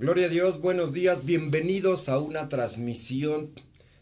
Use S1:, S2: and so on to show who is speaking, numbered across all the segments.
S1: Gloria a Dios, buenos días, bienvenidos a una transmisión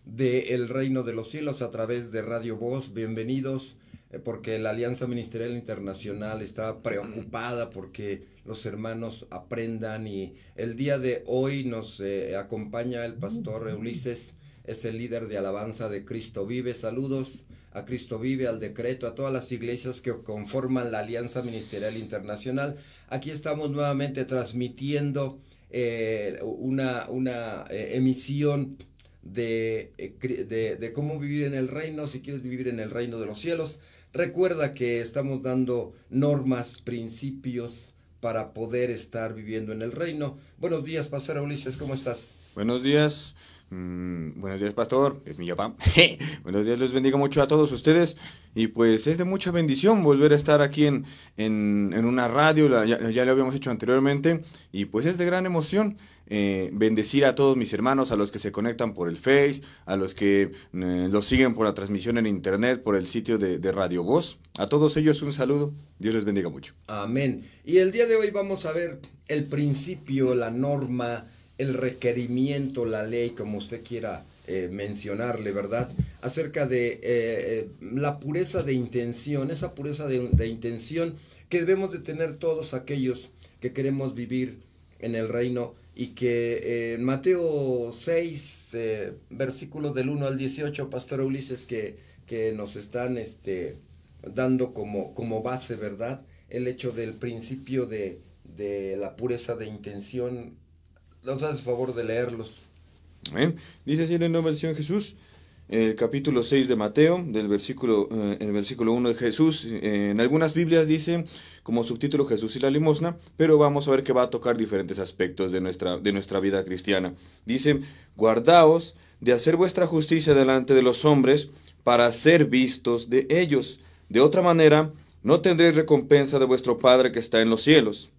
S1: de El Reino de los Cielos a través de Radio Voz, bienvenidos eh, porque la Alianza Ministerial Internacional está preocupada porque los hermanos aprendan y el día de hoy nos eh, acompaña el pastor Ulises, es el líder de alabanza de Cristo Vive, saludos a Cristo Vive, al decreto, a todas las iglesias que conforman la Alianza Ministerial Internacional. Aquí estamos nuevamente transmitiendo eh, una, una eh, emisión de, eh, de, de, cómo vivir en el reino, si quieres vivir en el reino de los cielos. Recuerda que estamos dando normas, principios para poder estar viviendo en el reino. Buenos días, Pastora Ulises, ¿cómo estás?
S2: Buenos días. Mm, buenos días, pastor. Es mi papá. buenos días, les bendiga mucho a todos ustedes. Y pues es de mucha bendición volver a estar aquí en, en, una radio, ya, lo habíamos hecho anteriormente. Y pues es de gran emoción eh, bendecir a todos mis hermanos, a los que se conectan por el Face, a los que eh, los siguen por la transmisión en Internet, por el sitio de, de Radio Voz. A todos ellos un saludo. Dios les bendiga mucho. Amén.
S1: Y el día de hoy vamos a ver el principio, la norma el requerimiento, la ley, como usted quiera eh, mencionarle, ¿verdad? Acerca de eh, eh, la pureza de intención, esa pureza de, intención que debemos de tener todos aquellos que queremos vivir en el reino y que en Mateo 6, versículo del 1 al 18, Pastor Ulises, que, que nos están este, dando como, como base, ¿verdad? El hecho del principio de, de la pureza de intención nos el favor de leerlos.
S2: Dice así la nueva versión Jesús, el capítulo 6 de Mateo, del versículo, eh, el versículo 1 de Jesús. en algunas Biblias dice como subtítulo Jesús y la limosna, pero vamos a ver que va a tocar diferentes aspectos de nuestra, de nuestra vida cristiana. Dice, guardaos de hacer vuestra justicia delante de los hombres para ser vistos de ellos. De otra manera, no tendréis recompensa de vuestro Padre que está en los cielos.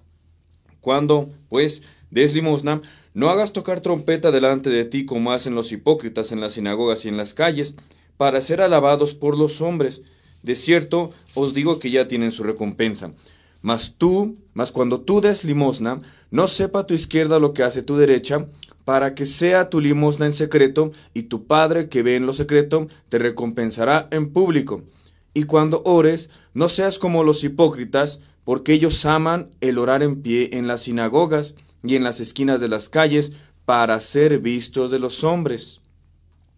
S2: Cuando, pues, Des limosna, no hagas tocar trompeta delante de ti como hacen los hipócritas en las sinagogas y en las calles, para ser alabados por los hombres. De cierto, os digo que ya tienen su recompensa. Mas tú, mas cuando tú des limosna, no sepa tu izquierda lo que hace tu derecha, para que sea tu limosna en secreto, y tu Padre que ve en lo secreto, te recompensará en público. Y cuando ores, no seas como los hipócritas, porque ellos aman el orar en pie en las sinagogas y en las esquinas de las calles para ser vistos de los hombres.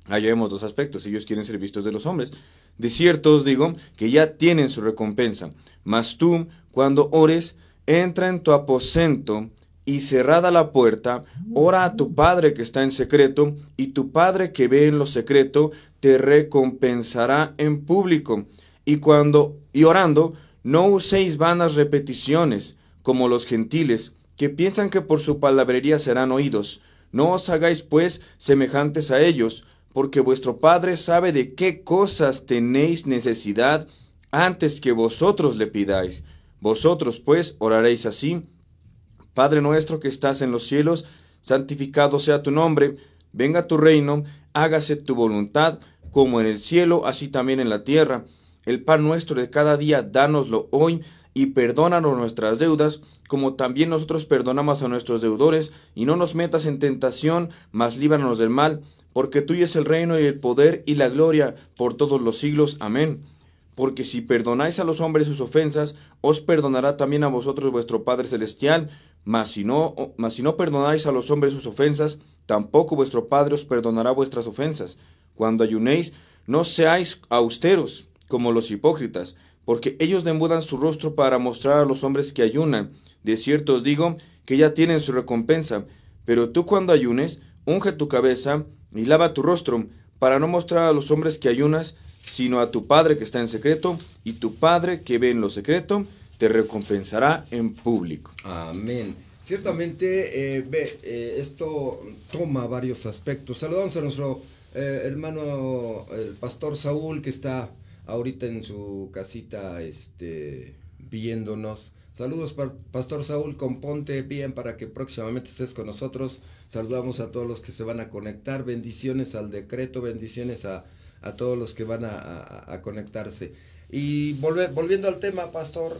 S2: Ahí vemos dos aspectos, ellos quieren ser vistos de los hombres. De cierto os digo que ya tienen su recompensa, mas tú, cuando ores, entra en tu aposento y cerrada la puerta, ora a tu Padre que está en secreto, y tu Padre que ve en lo secreto, te recompensará en público. Y cuando y orando, no uséis vanas repeticiones, como los gentiles, que piensan que por su palabrería serán oídos. No os hagáis, pues, semejantes a ellos, porque vuestro Padre sabe de qué cosas tenéis necesidad antes que vosotros le pidáis. Vosotros, pues, oraréis así. Padre nuestro que estás en los cielos, santificado sea tu nombre, venga tu reino, hágase tu voluntad, como en el cielo, así también en la tierra. El pan nuestro de cada día, dánoslo hoy y perdónanos nuestras deudas, como también nosotros perdonamos a nuestros deudores, y no nos metas en tentación, mas líbranos del mal, porque tuyo es el reino y el poder y la gloria por todos los siglos. Amén. Porque si perdonáis a los hombres sus ofensas, os perdonará también a vosotros vuestro Padre Celestial, mas si no, mas si no perdonáis a los hombres sus ofensas, tampoco vuestro Padre os perdonará vuestras ofensas. Cuando ayunéis, no seáis austeros como los hipócritas, porque ellos demudan su rostro para mostrar a los hombres que ayunan. De cierto os digo que ya tienen su recompensa. Pero tú cuando ayunes, unge tu cabeza y lava tu rostro, para no mostrar a los hombres que ayunas, sino a tu Padre que está en secreto, y tu Padre que ve en lo secreto, te recompensará en público. Amén.
S1: Ciertamente, eh, ve, eh, esto toma varios aspectos. Saludamos a nuestro eh, hermano, el pastor Saúl, que está ahorita en su casita este, viéndonos. Saludos, Pastor Saúl, componte bien para que próximamente estés con nosotros. Saludamos a todos los que se van a conectar. Bendiciones al decreto, bendiciones a, todos los que van a, conectarse. Y volviendo al tema, Pastor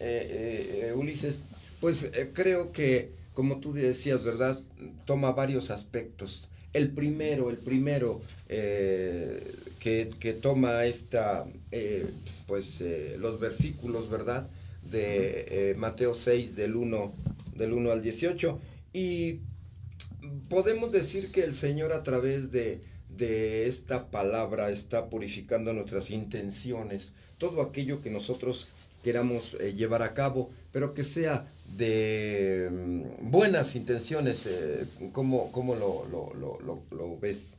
S1: eh, eh, eh, Ulises, pues creo que, como tú decías, ¿verdad? Toma varios aspectos. El primero, el primero eh, que, toma esta, eh, pues eh, los versículos, ¿verdad? De Mateo 6, del 1, del al 18. Y podemos decir que el Señor a través de, de esta palabra está purificando nuestras intenciones, todo aquello que nosotros queramos llevar a cabo, pero que sea de mm, buenas intenciones. Eh, ¿Cómo, lo, lo, lo, ves?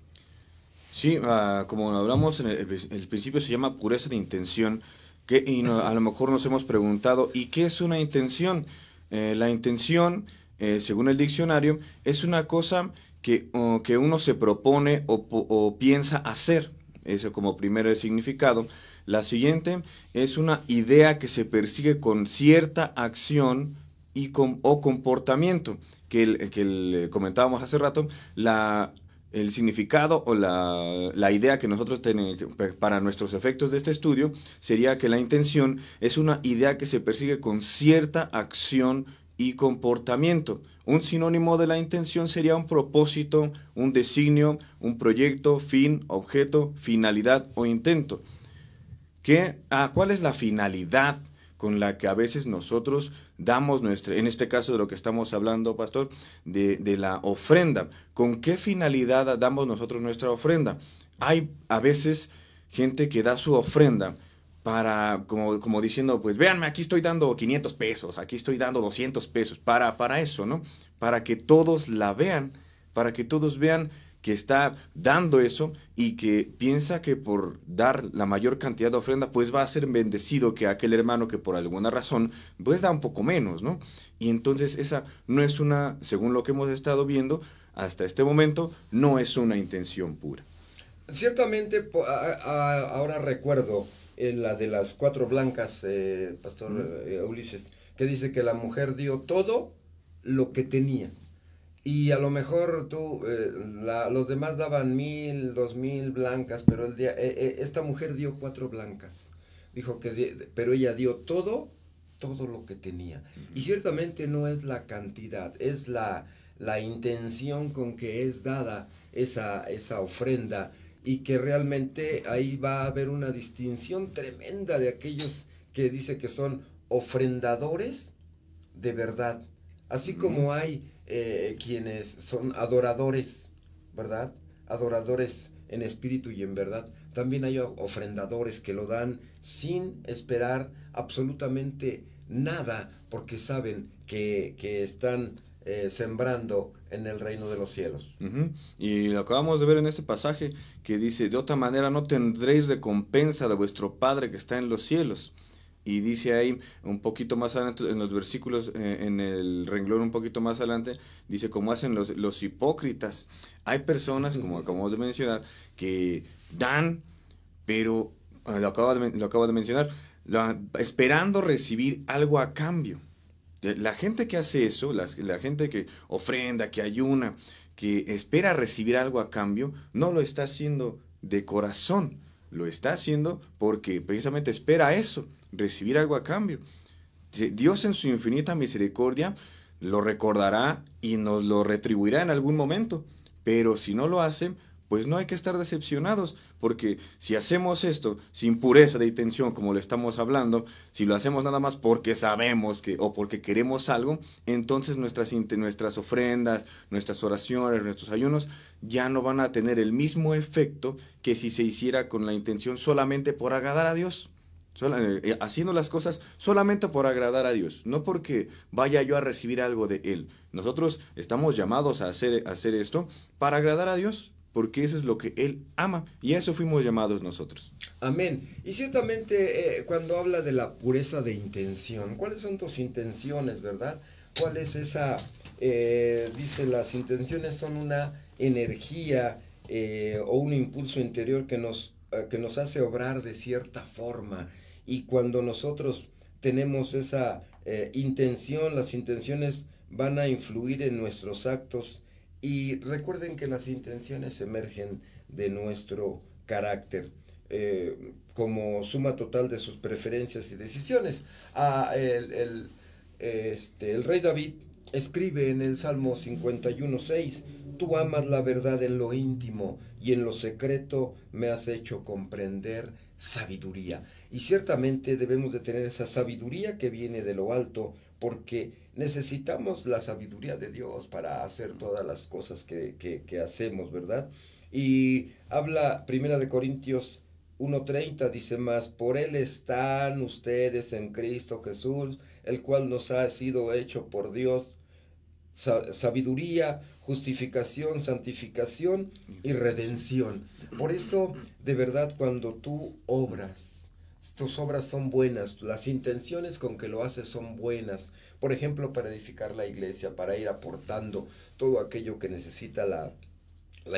S2: Sí, ah, como hablamos en el, principio, se llama pureza de intención. Que, y a lo mejor nos hemos preguntado, ¿y qué es una intención? Eh, la intención, eh, según el diccionario, es una cosa que, que uno se propone o, o piensa hacer. Eso como primer significado. La siguiente es una idea que se persigue con cierta acción y o comportamiento, que, eh, comentábamos hace rato, la, el significado o la, idea que nosotros tenemos para nuestros efectos de este estudio sería que la intención es una idea que se persigue con cierta acción y comportamiento. Un sinónimo de la intención sería un propósito, un designio, un proyecto, fin, objeto, finalidad o intento. ¿Qué, a ah, ¿Cuál es la finalidad con la que a veces nosotros damos nuestra, en este caso de lo que estamos hablando, pastor, de, la ofrenda. ¿Con qué finalidad damos nosotros nuestra ofrenda? Hay a veces gente que da su ofrenda para, como, como diciendo, pues véanme, aquí estoy dando 500 pesos, aquí estoy dando 200 pesos, para, para eso, ¿no? Para que todos la vean, para que todos vean que está dando eso y que piensa que por dar la mayor cantidad de ofrenda, pues va a ser bendecido que aquel hermano que por alguna razón, pues da un poco menos, ¿no? Y entonces esa no es una, según lo que hemos estado viendo hasta este momento, no es una intención pura.
S1: Ciertamente, ahora recuerdo en eh, la de las cuatro blancas, eh, Pastor eh, Ulises, que dice que la mujer dio todo lo que tenía. Y a lo mejor tú, eh, los demás daban mil, dos mil blancas, pero el día, eh, eh, esta mujer dio cuatro blancas. Dijo que, pero ella dio todo, todo lo que tenía. Y ciertamente no es la cantidad, es la, la intención con que es dada esa, esa ofrenda y que realmente ahí va a haber una distinción tremenda de aquellos que dice que son ofrendadores de verdad. Así como hay eh, quienes son adoradores, ¿verdad? Adoradores en espíritu y en verdad. También hay ofrendadores que lo dan sin esperar absolutamente nada porque saben que,
S2: están eh, sembrando en el reino de los cielos. Y lo acabamos de ver en este pasaje que dice, de otra manera no tendréis recompensa de vuestro Padre que está en los cielos. Y dice ahí, un poquito más adelante, en los versículos, eh, en el renglón un poquito más adelante, dice como hacen los, los hipócritas. Hay personas, como acabamos de mencionar, que dan, pero ah, lo acabo de, mencionar, esperando recibir algo a cambio. Eh, la gente que hace eso, la gente que ofrenda, que ayuna, que espera recibir algo a cambio, no lo está haciendo de corazón, lo está haciendo porque precisamente espera eso recibir algo a cambio. Dios en su infinita misericordia lo recordará y nos lo retribuirá en algún momento. Pero si no lo hacen, pues no hay que estar decepcionados, porque si hacemos esto sin pureza de intención, como le estamos hablando, si lo hacemos nada más porque sabemos que o porque queremos algo, entonces nuestras, nuestras ofrendas, nuestras oraciones, nuestros ayunos ya no van a tener el mismo efecto que si se hiciera con la intención solamente por agradar a Dios. Eh, eh, haciendo las cosas solamente por agradar a Dios, no porque vaya yo a recibir algo de Él. Nosotros estamos llamados a hacer, hacer esto para agradar a Dios, porque eso es lo que Él ama y a eso fuimos llamados nosotros. Amén. Y ciertamente
S1: eh, cuando habla de la pureza de intención, ¿cuáles son tus intenciones, verdad? ¿Cuál es esa, dice, las intenciones son una energía o un impulso interior que nos eh, que nos hace obrar de cierta forma. Y cuando nosotros tenemos esa eh, intención, las intenciones van a influir en nuestros actos. Y recuerden que las intenciones emergen de nuestro carácter. Eh, como suma total de sus preferencias y decisiones. Ah, el, este, el rey David escribe en el Salmo 51.6, tú amas la verdad en lo íntimo y en lo secreto me has hecho comprender sabiduría. Y ciertamente debemos de tener esa sabiduría que viene de lo alto, porque necesitamos la sabiduría de Dios para hacer todas las cosas que, hacemos, ¿verdad? Y habla Primera de Corintios 1.30, dice más, por Él están ustedes en Cristo Jesús, el cual nos ha sido hecho por Dios sabiduría, justificación, santificación y redención. Por eso, de verdad, cuando tú obras, tus obras son buenas, las intenciones con que lo haces son buenas. Por ejemplo, para edificar la iglesia, para ir aportando todo aquello que necesita la,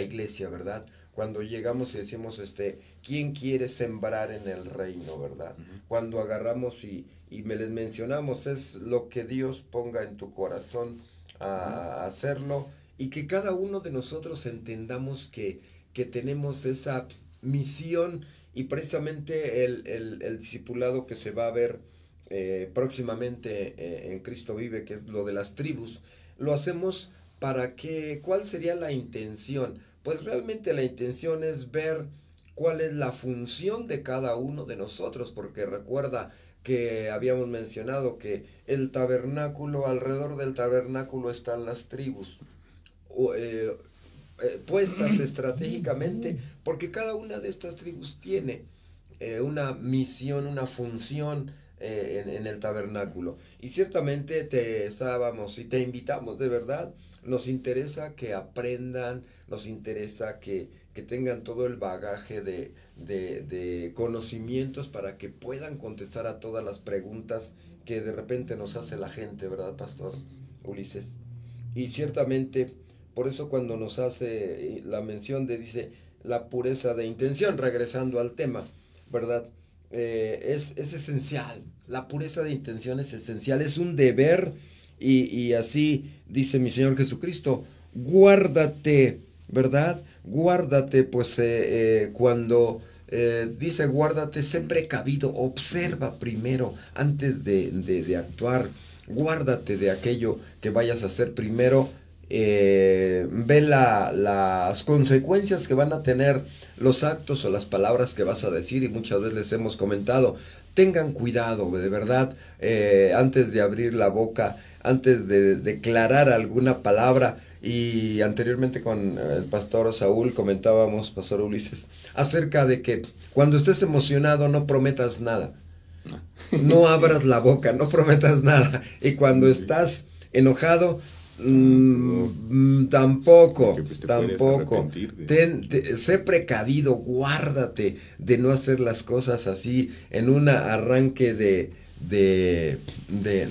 S1: iglesia, ¿verdad? Cuando llegamos y decimos, este, ¿quién quiere sembrar en el reino, verdad? Cuando agarramos y, y me les mencionamos, es lo que Dios ponga en tu corazón a, hacerlo y que cada uno de nosotros entendamos que, que tenemos esa misión y precisamente el, el, discipulado que se va a ver eh, próximamente eh, en Cristo vive, que es lo de las tribus, lo hacemos para que, ¿cuál sería la intención? Pues realmente la intención es ver cuál es la función de cada uno de nosotros, porque recuerda, que habíamos mencionado, que el tabernáculo, alrededor del tabernáculo están las tribus, eh, eh, puestas estratégicamente, porque cada una de estas tribus tiene eh, una misión, una función en, el tabernáculo. Y ciertamente te estábamos y te invitamos, de verdad, nos interesa que aprendan, nos interesa que tengan todo el bagaje de, de, conocimientos para que puedan contestar a todas las preguntas que de repente nos hace la gente, ¿verdad, Pastor Ulises? Y ciertamente, por eso cuando nos hace eh, la mención de, dice, la pureza de intención, regresando al tema, ¿verdad? Eh, es, es, esencial, la pureza de intención es esencial, es un deber y, así dice mi Señor Jesucristo, guárdate, ¿verdad? Guárdate pues eh, cuando eh, dice, guárdate, siempre cabido observa primero antes de, de, actuar, guárdate de aquello que vayas a hacer primero, eh, ve las consecuencias que van a tener los actos o las palabras que vas a decir y muchas veces les hemos comentado, tengan cuidado, de verdad, eh, antes de abrir la boca, antes de declarar alguna palabra, y anteriormente con eh, el pastor Saúl comentábamos, pastor Ulises, acerca de que cuando estés emocionado no prometas nada. No ah. abras la boca, no prometas nada. Y cuando estás enojado, ah, mm, mm, tampoco, pues, tampoco. Ten, sé precavido, guárdate de no hacer las cosas así en un arranque de, de... Pues,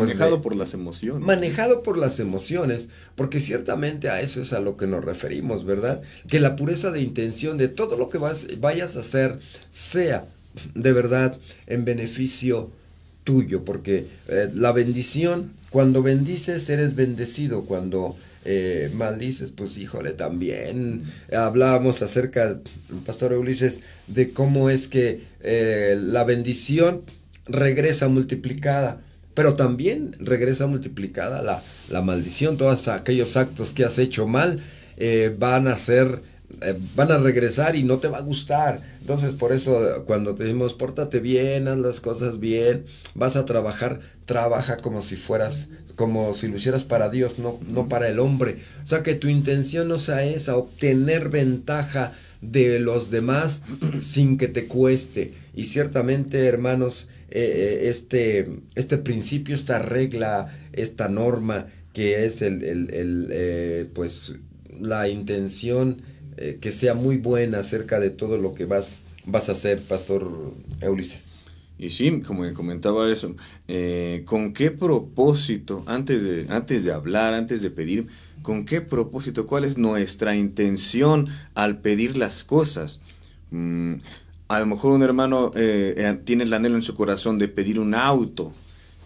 S1: manejado por las emociones. Manejado por las emociones, porque ciertamente a eso es a lo que nos referimos, ¿verdad? Que la pureza de intención de todo lo que vas, vayas a hacer sea de verdad en beneficio tuyo, porque eh, la bendición, cuando bendices, eres bendecido, cuando eh, maldices, pues híjole, también eh, hablábamos acerca, Pastor Ulises, de cómo es que la bendición regresa multiplicada, pero también regresa multiplicada la, maldición, todos aquellos actos que has hecho mal eh, van a ser, eh, van a regresar y no te va a gustar. Entonces por eso cuando te decimos, pórtate bien, haz las cosas bien, vas a trabajar, trabaja como si fueras, como si lo hicieras para Dios, no, no para el hombre. O sea que tu intención no sea esa, obtener ventaja de los demás sin que te cueste. Y ciertamente, hermanos, eh, eh, este, este principio, esta regla, esta norma que es el, eh, pues la intención
S2: que sea muy buena acerca de todo lo que vas, vas a hacer, Pastor Ulises. Y sí, como comentaba eso, ¿con qué propósito, antes de, antes de hablar, antes de pedir, con qué propósito, cuál es nuestra intención al pedir las cosas? Mm, a lo mejor un hermano eh, eh, tiene el anhelo en su corazón de pedir un auto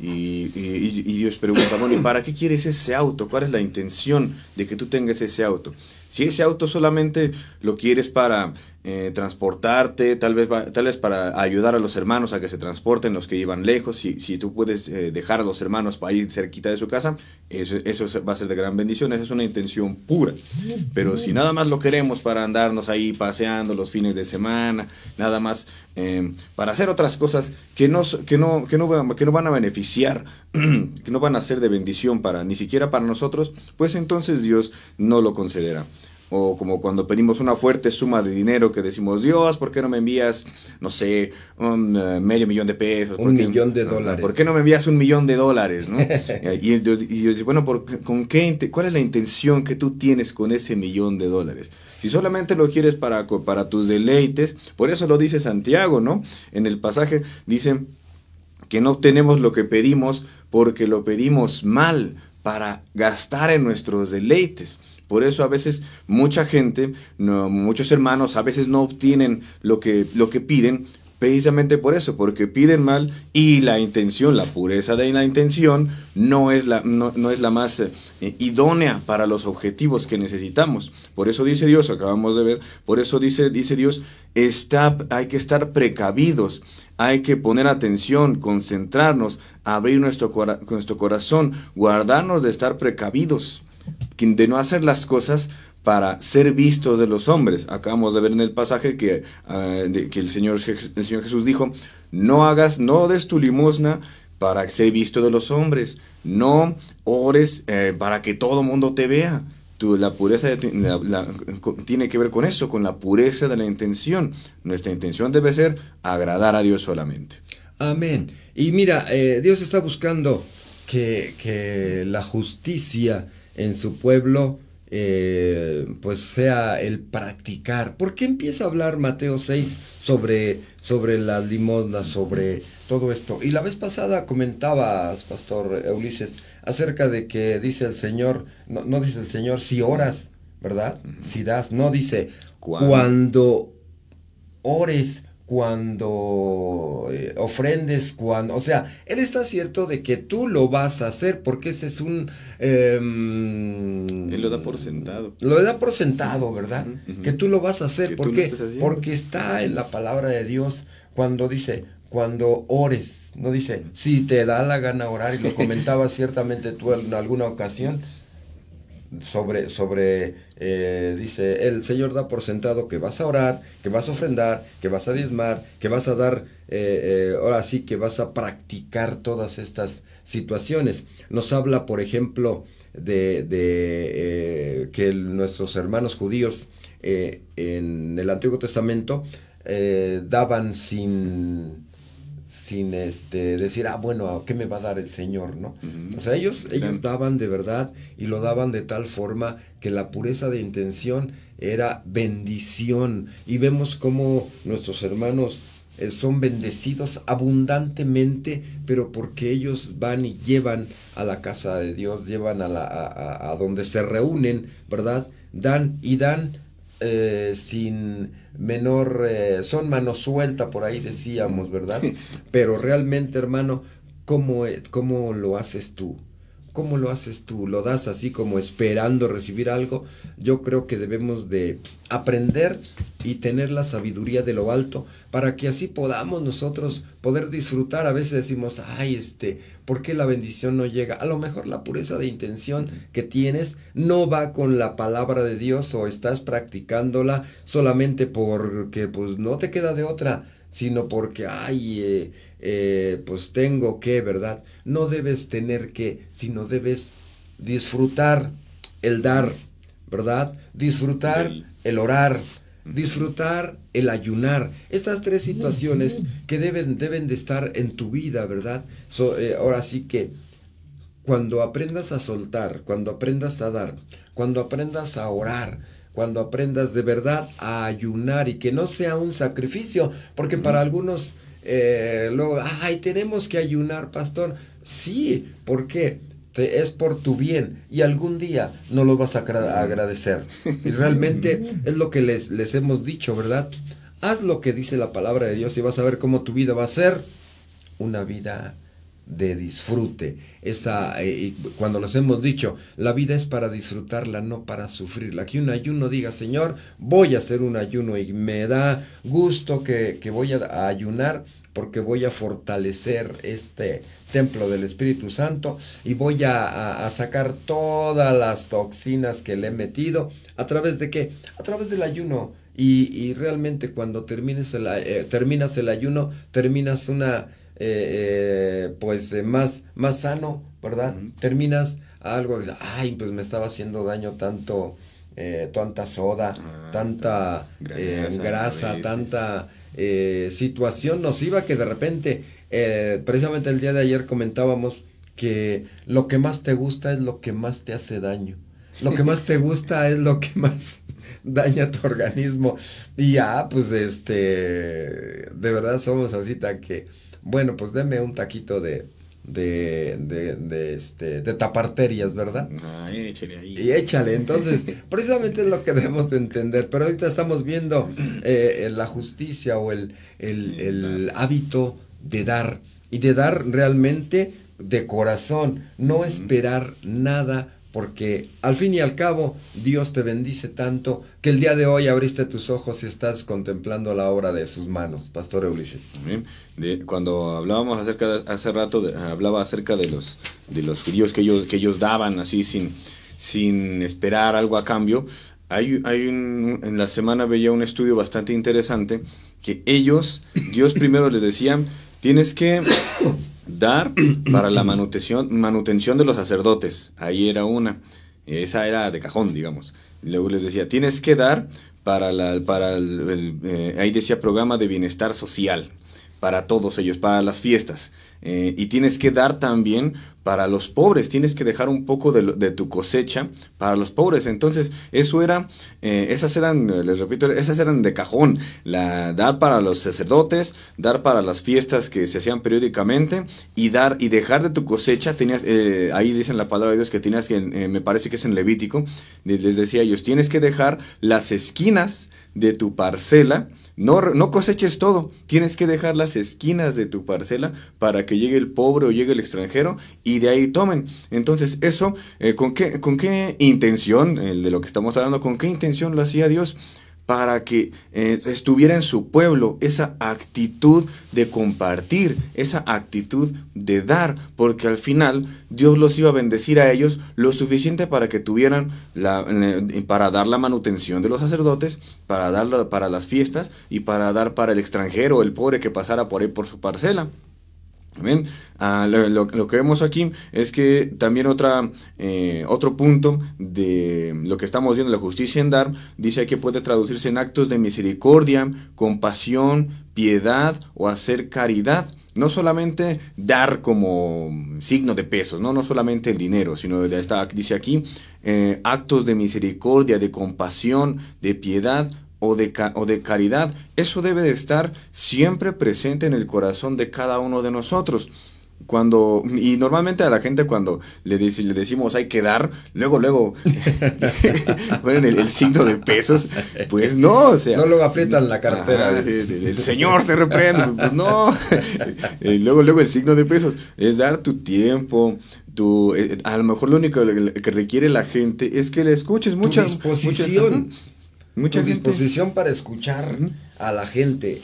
S2: y, y, Dios pregunta, bueno, para qué quieres ese auto? ¿Cuál es la intención de que tú tengas ese auto? Si ese auto solamente lo quieres para eh, transportarte, tal vez, tal vez para ayudar a los hermanos a que se transporten, los que iban lejos, si, si tú puedes eh, dejar a los hermanos para ir cerquita de su casa, eso, va a ser de gran bendición, esa es una intención pura. Pero si nada más lo queremos para andarnos ahí paseando los fines de semana, nada más em, para hacer otras cosas que no, que, no, no, que no van a beneficiar, que no van a ser de bendición para ni siquiera para nosotros, pues entonces Dios no lo concederá o como cuando pedimos una fuerte suma de dinero que decimos, Dios, ¿por qué no me envías, no sé, un eh, medio millón de pesos? Un millón de dólares. ¿Por qué no me envías un millón de dólares? y, yo, digo, bueno, con qué, ¿cuál es la intención que tú tienes con ese millón de dólares? Si solamente lo quieres para, para tus deleites, por eso lo dice Santiago, ¿no? En el pasaje dice que no obtenemos lo que pedimos porque lo pedimos mal para gastar en nuestros deleites. Por eso a veces mucha gente, muchos hermanos a veces no obtienen lo que, lo que piden precisamente por eso, porque piden mal y la intención, la pureza de la intención no es la, no, es la más eh, idónea para los objetivos que necesitamos. Por eso dice Dios, acabamos de ver, por eso dice, dice Dios, está, hay que estar precavidos, hay que poner atención, concentrarnos, abrir nuestro, nuestro corazón, guardarnos de estar precavidos de no hacer las cosas para ser vistos de los hombres. Acabamos de ver en el pasaje que, ah, que el, Señor, Jesús dijo, no hagas, no des tu limosna para ser visto de los hombres, no ores eh, para que todo mundo te vea. Tú, la pureza tiene que ver con eso, con la pureza de la intención. Nuestra intención debe ser agradar a Dios solamente.
S1: Amén. Y mira, eh, Dios está buscando que, que la justicia en su pueblo, eh, pues sea el practicar. ¿Por qué empieza a hablar Mateo 6 sobre, sobre las sobre todo esto? Y la vez pasada comentabas, Pastor Ulises, acerca de que dice el Señor, no, dice el Señor, si oras, ¿verdad? Si das, no dice, cuando ores, cuando eh, ofrendes, cuando, o sea, Él está cierto de que tú lo vas a hacer porque ese es un... Em, él lo
S2: da por sentado. Lo
S1: da por sentado, ¿verdad? Que tú lo vas a hacer. porque Porque está en la palabra de Dios cuando dice, cuando ores, no dice, si te da la gana orar, y lo comentaba ciertamente tú en alguna ocasión, sobre, sobre eh, dice, el Señor da por sentado que vas a orar, que vas a ofrendar, que vas a diezmar, que vas a dar, eh, eh, ahora sí que vas a practicar todas estas situaciones. Nos habla, por ejemplo, de, que nuestros hermanos judíos en el Antiguo Testamento daban sin sin este decir, ah, bueno, ¿qué me va a dar el Señor? ¿no? O sea, ellos, ellos daban de verdad y lo daban de tal forma que la pureza de intención era bendición. Y vemos cómo nuestros hermanos eh, son bendecidos abundantemente, pero porque ellos van y llevan a la casa de Dios, llevan a, la, a, a donde se reúnen, ¿verdad? Dan y dan eh, sin menor, eh, son mano suelta, por ahí decíamos, ¿verdad? Pero realmente, hermano, ¿cómo, eh, cómo lo haces tú? ¿Cómo lo haces tú? ¿Lo das así como esperando recibir algo? Yo creo que debemos de aprender y tener la sabiduría de lo alto para que así podamos nosotros poder disfrutar. A veces decimos, ay, este, ¿por qué la bendición no llega? A lo mejor la pureza de intención que tienes no va con la palabra de Dios o estás practicándola solamente porque pues no te queda de otra, sino porque, ay, eh, eh, pues tengo que, ¿verdad? No debes tener que, sino debes disfrutar el dar, ¿verdad? Disfrutar el, orar, disfrutar el ayunar. Estas tres situaciones que deben, deben de estar en tu vida, ¿verdad? Eh, ahora sí que cuando aprendas a soltar, cuando aprendas a dar, cuando aprendas a orar, cuando aprendas de verdad a ayunar y que no sea un sacrificio, porque para algunos eh, luego, ay, tenemos que ayunar, pastor. Sí, porque es por tu bien y algún día no lo vas a agradecer. Y realmente es lo que les, les hemos dicho, ¿verdad? Haz lo que dice la palabra de Dios y vas a ver cómo tu vida va a ser una vida de disfrute. Esa, eh, cuando nos hemos dicho, la vida es para disfrutarla, no para sufrirla. Que un ayuno diga, Señor, voy a hacer un ayuno y me da gusto que, voy a, ayunar porque voy a fortalecer este templo del Espíritu Santo y voy a, sacar todas las toxinas que le he metido. ¿A través de qué? A través del ayuno. Y, y realmente cuando termines el, eh, terminas el ayuno, terminas una eh, eh, pues eh, más, más sano, ¿verdad? Terminas algo, ay, pues me estaba haciendo daño tanto, tanta soda, ah, tanta grasa, tanta situación nos iba que de repente, precisamente el día de ayer comentábamos que lo que más te gusta es lo que más te hace daño. Lo que más te gusta es lo que más daña tu organismo. Y ya, pues este, de verdad somos así tan que bueno, pues deme un taquito de, de, este, de taparterias, ¿verdad? Ah, échale ahí. Y échale, entonces, precisamente es lo que debemos entender, pero ahorita estamos viendo eh, la justicia o el, el, hábito de dar, y de dar realmente de corazón, no esperar nada porque al fin y al cabo Dios te bendice tanto que el día de
S2: hoy abriste tus ojos y estás contemplando la obra de sus manos, Pastor Ulises. cuando hablábamos acerca hace rato hablaba acerca de los de judíos que ellos daban así sin esperar algo a cambio. Hay, en la semana veía un estudio bastante interesante que ellos Dios primero les decía tienes que Dar para la manutención, manutención de los sacerdotes. Ahí era una. Esa era de cajón, digamos. Luego les decía, tienes que dar para, la, para el, eh, ahí decía programa de bienestar social para todos ellos, para las fiestas. Eh, y tienes que dar también para los pobres, tienes que dejar un poco de, tu cosecha para los pobres. Entonces, eso era, eh, esas eran, eh, les repito, esas eran de cajón, la, dar para los sacerdotes, dar para las fiestas que se hacían periódicamente y dar y dejar de tu cosecha, tenías, eh, ahí dicen la palabra de Dios que tenías que, me parece que es en Levítico, les decía ellos, tienes que dejar las esquinas de tu parcela, no, no coseches todo, tienes que dejar las esquinas de tu parcela para que llegue el pobre o llegue el extranjero y de ahí tomen. Entonces, eso, eh, ¿con, qué, ¿con qué intención, de lo que estamos hablando, con qué intención lo hacía Dios? para que eh, estuviera en su pueblo esa actitud de compartir, esa actitud de dar, porque al final Dios los iba a bendecir a ellos lo suficiente para que tuvieran la, para dar la manutención de los sacerdotes, para dar para las fiestas y para dar para el extranjero, el pobre que pasara por ahí por su parcela. Ah, lo, que vemos aquí es que también otra, eh, otro punto de lo que estamos viendo, la justicia en dar, dice que puede traducirse en actos de misericordia, compasión, piedad o hacer caridad. No solamente dar como signo de pesos, no, no solamente el dinero, sino esta dice aquí eh, actos de misericordia, de compasión, de piedad o de, o de caridad, eso debe de estar siempre presente en el corazón de cada uno de nosotros cuando y normalmente a la gente cuando le, decimos hay que dar luego luego ponen el, signo de pesos pues no o sea no lo aprietan la cartera el, señor te reprende pues no eh, luego luego el signo de pesos es dar tu tiempo tu eh, a lo mejor lo único que requiere la gente es que le escuches mucha tu disposición Mucha gente. disposición para escuchar a la gente.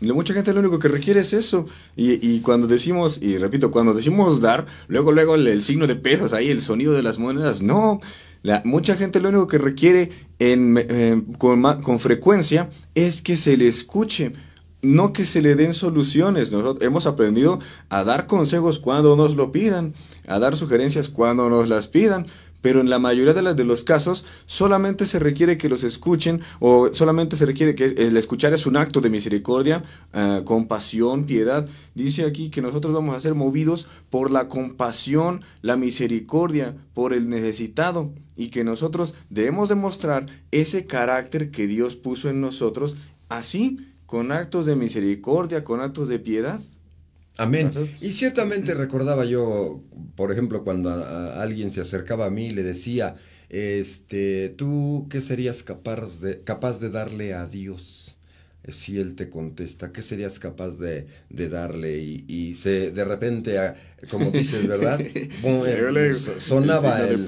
S2: Mucha gente lo único que requiere es eso. Y, cuando decimos, y repito, cuando decimos dar, luego, luego el, signo de pesos ahí, el sonido de las monedas, no. mucha gente lo único que requiere eh, con, con, frecuencia es que se le escuche, no que se le den soluciones. Nosotros hemos aprendido a dar consejos cuando nos lo pidan, a dar sugerencias cuando nos las pidan, pero en la mayoría de, los casos solamente se requiere que los escuchen o solamente se requiere que el escuchar es un acto de misericordia, eh, compasión, piedad. Dice aquí que nosotros vamos a ser movidos por la compasión, la misericordia, por el necesitado y que nosotros debemos demostrar ese carácter que Dios puso en nosotros así, con actos de misericordia, con actos de piedad. Amén. Y ciertamente recordaba yo, por ejemplo, cuando alguien
S1: se acercaba a mí y le decía, este, ¿tú qué serías capaz de, darle a Dios? Si Él te contesta, ¿qué serías capaz de, darle? Y, se, de repente, como dices, ¿verdad? sonaba el,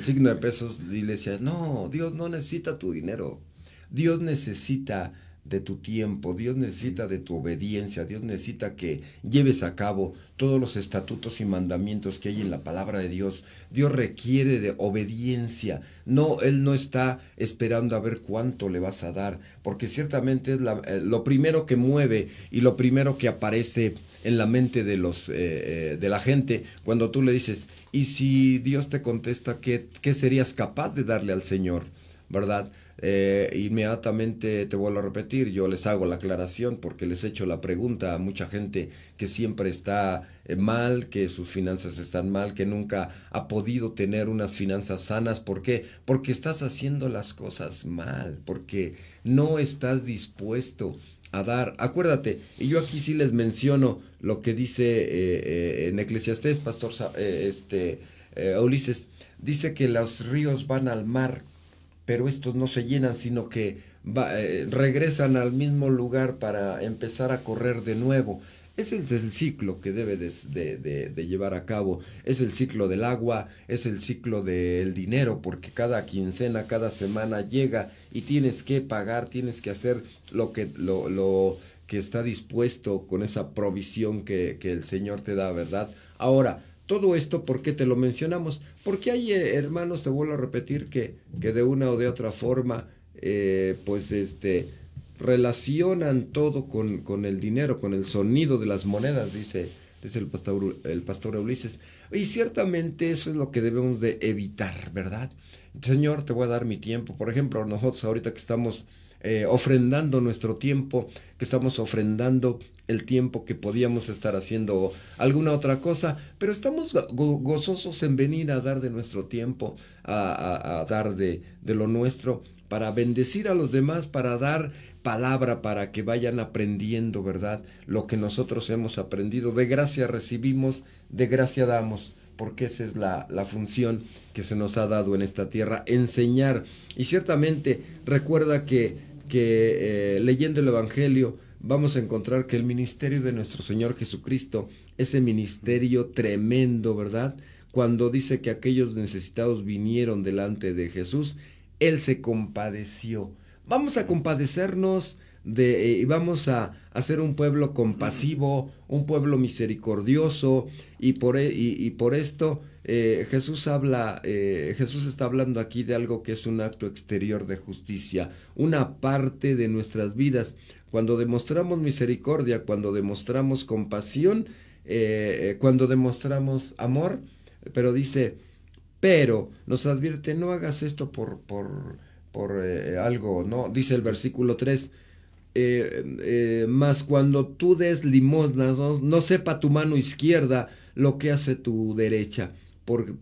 S1: signo de pesos y le decía, no, Dios no necesita tu dinero. Dios necesita de tu tiempo, Dios necesita de tu obediencia, Dios necesita que lleves a cabo todos los estatutos y mandamientos que hay en la palabra de Dios. Dios requiere de obediencia. No, Él no está esperando a ver cuánto le vas a dar, porque ciertamente es eh, lo primero que mueve y lo primero que aparece en la mente de, los, eh, eh, de la gente cuando tú le dices, y si Dios te contesta, ¿qué, qué serías capaz de darle al Señor? ¿Verdad? Eh, inmediatamente te vuelvo a repetir, yo les hago la aclaración porque les echo la pregunta a mucha gente que siempre está eh, mal, que sus finanzas están mal, que nunca ha podido tener unas finanzas sanas. ¿Por qué? Porque estás haciendo las cosas mal, porque no estás dispuesto a dar. Acuérdate, y yo aquí sí les menciono lo que dice eh, en Eclesiastés, Pastor este, Ulises, dice que los ríos van al mar pero estos no se llenan, sino que eh, regresan al mismo lugar para empezar a correr de nuevo. Ese es el ciclo que debe de, llevar a cabo. Es el ciclo del agua, es el ciclo del dinero, porque cada quincena, cada semana llega y tienes que pagar, tienes que hacer lo que, está dispuesto con esa provisión que el Señor te da, ¿verdad? Ahora, todo esto, ¿por qué te lo mencionamos? Porque hay eh, hermanos, te vuelvo a repetir, que, que de una o de otra forma, eh, pues este, relacionan todo con, con, el dinero, con el sonido de las monedas, dice, dice el, pastor, el pastor Ulises. Y ciertamente eso es lo que debemos de evitar, ¿verdad? Señor, te voy a dar mi tiempo. Por ejemplo, nosotros ahorita que estamos eh, ofrendando nuestro tiempo, que estamos ofrendando el tiempo que podíamos estar haciendo alguna otra cosa, pero estamos gozosos en venir a dar de nuestro tiempo, a, dar de, lo nuestro, para bendecir a los demás, para dar palabra para que vayan aprendiendo, ¿verdad? Lo que nosotros hemos aprendido. De gracia recibimos, de gracia damos, porque esa es la función que se nos ha dado en esta tierra, enseñar. Y ciertamente recuerda que que eh, leyendo el Evangelio vamos a encontrar que el ministerio de nuestro Señor Jesucristo, ese ministerio tremendo, ¿verdad? Cuando dice que aquellos necesitados vinieron delante de Jesús, Él se compadeció. Vamos a compadecernos de, eh, y vamos a, hacer un pueblo compasivo, un pueblo misericordioso, y por, e, y por esto eh, Jesús habla, eh, Jesús está hablando aquí de algo que es un acto exterior de justicia, una parte de nuestras vidas. Cuando demostramos misericordia, cuando demostramos compasión, eh, cuando demostramos amor, pero dice, pero nos advierte, no hagas esto por, por, por algo, ¿no? Dice el versículo 3, más cuando tú des limosnas, no, sepa tu mano izquierda lo que hace tu derecha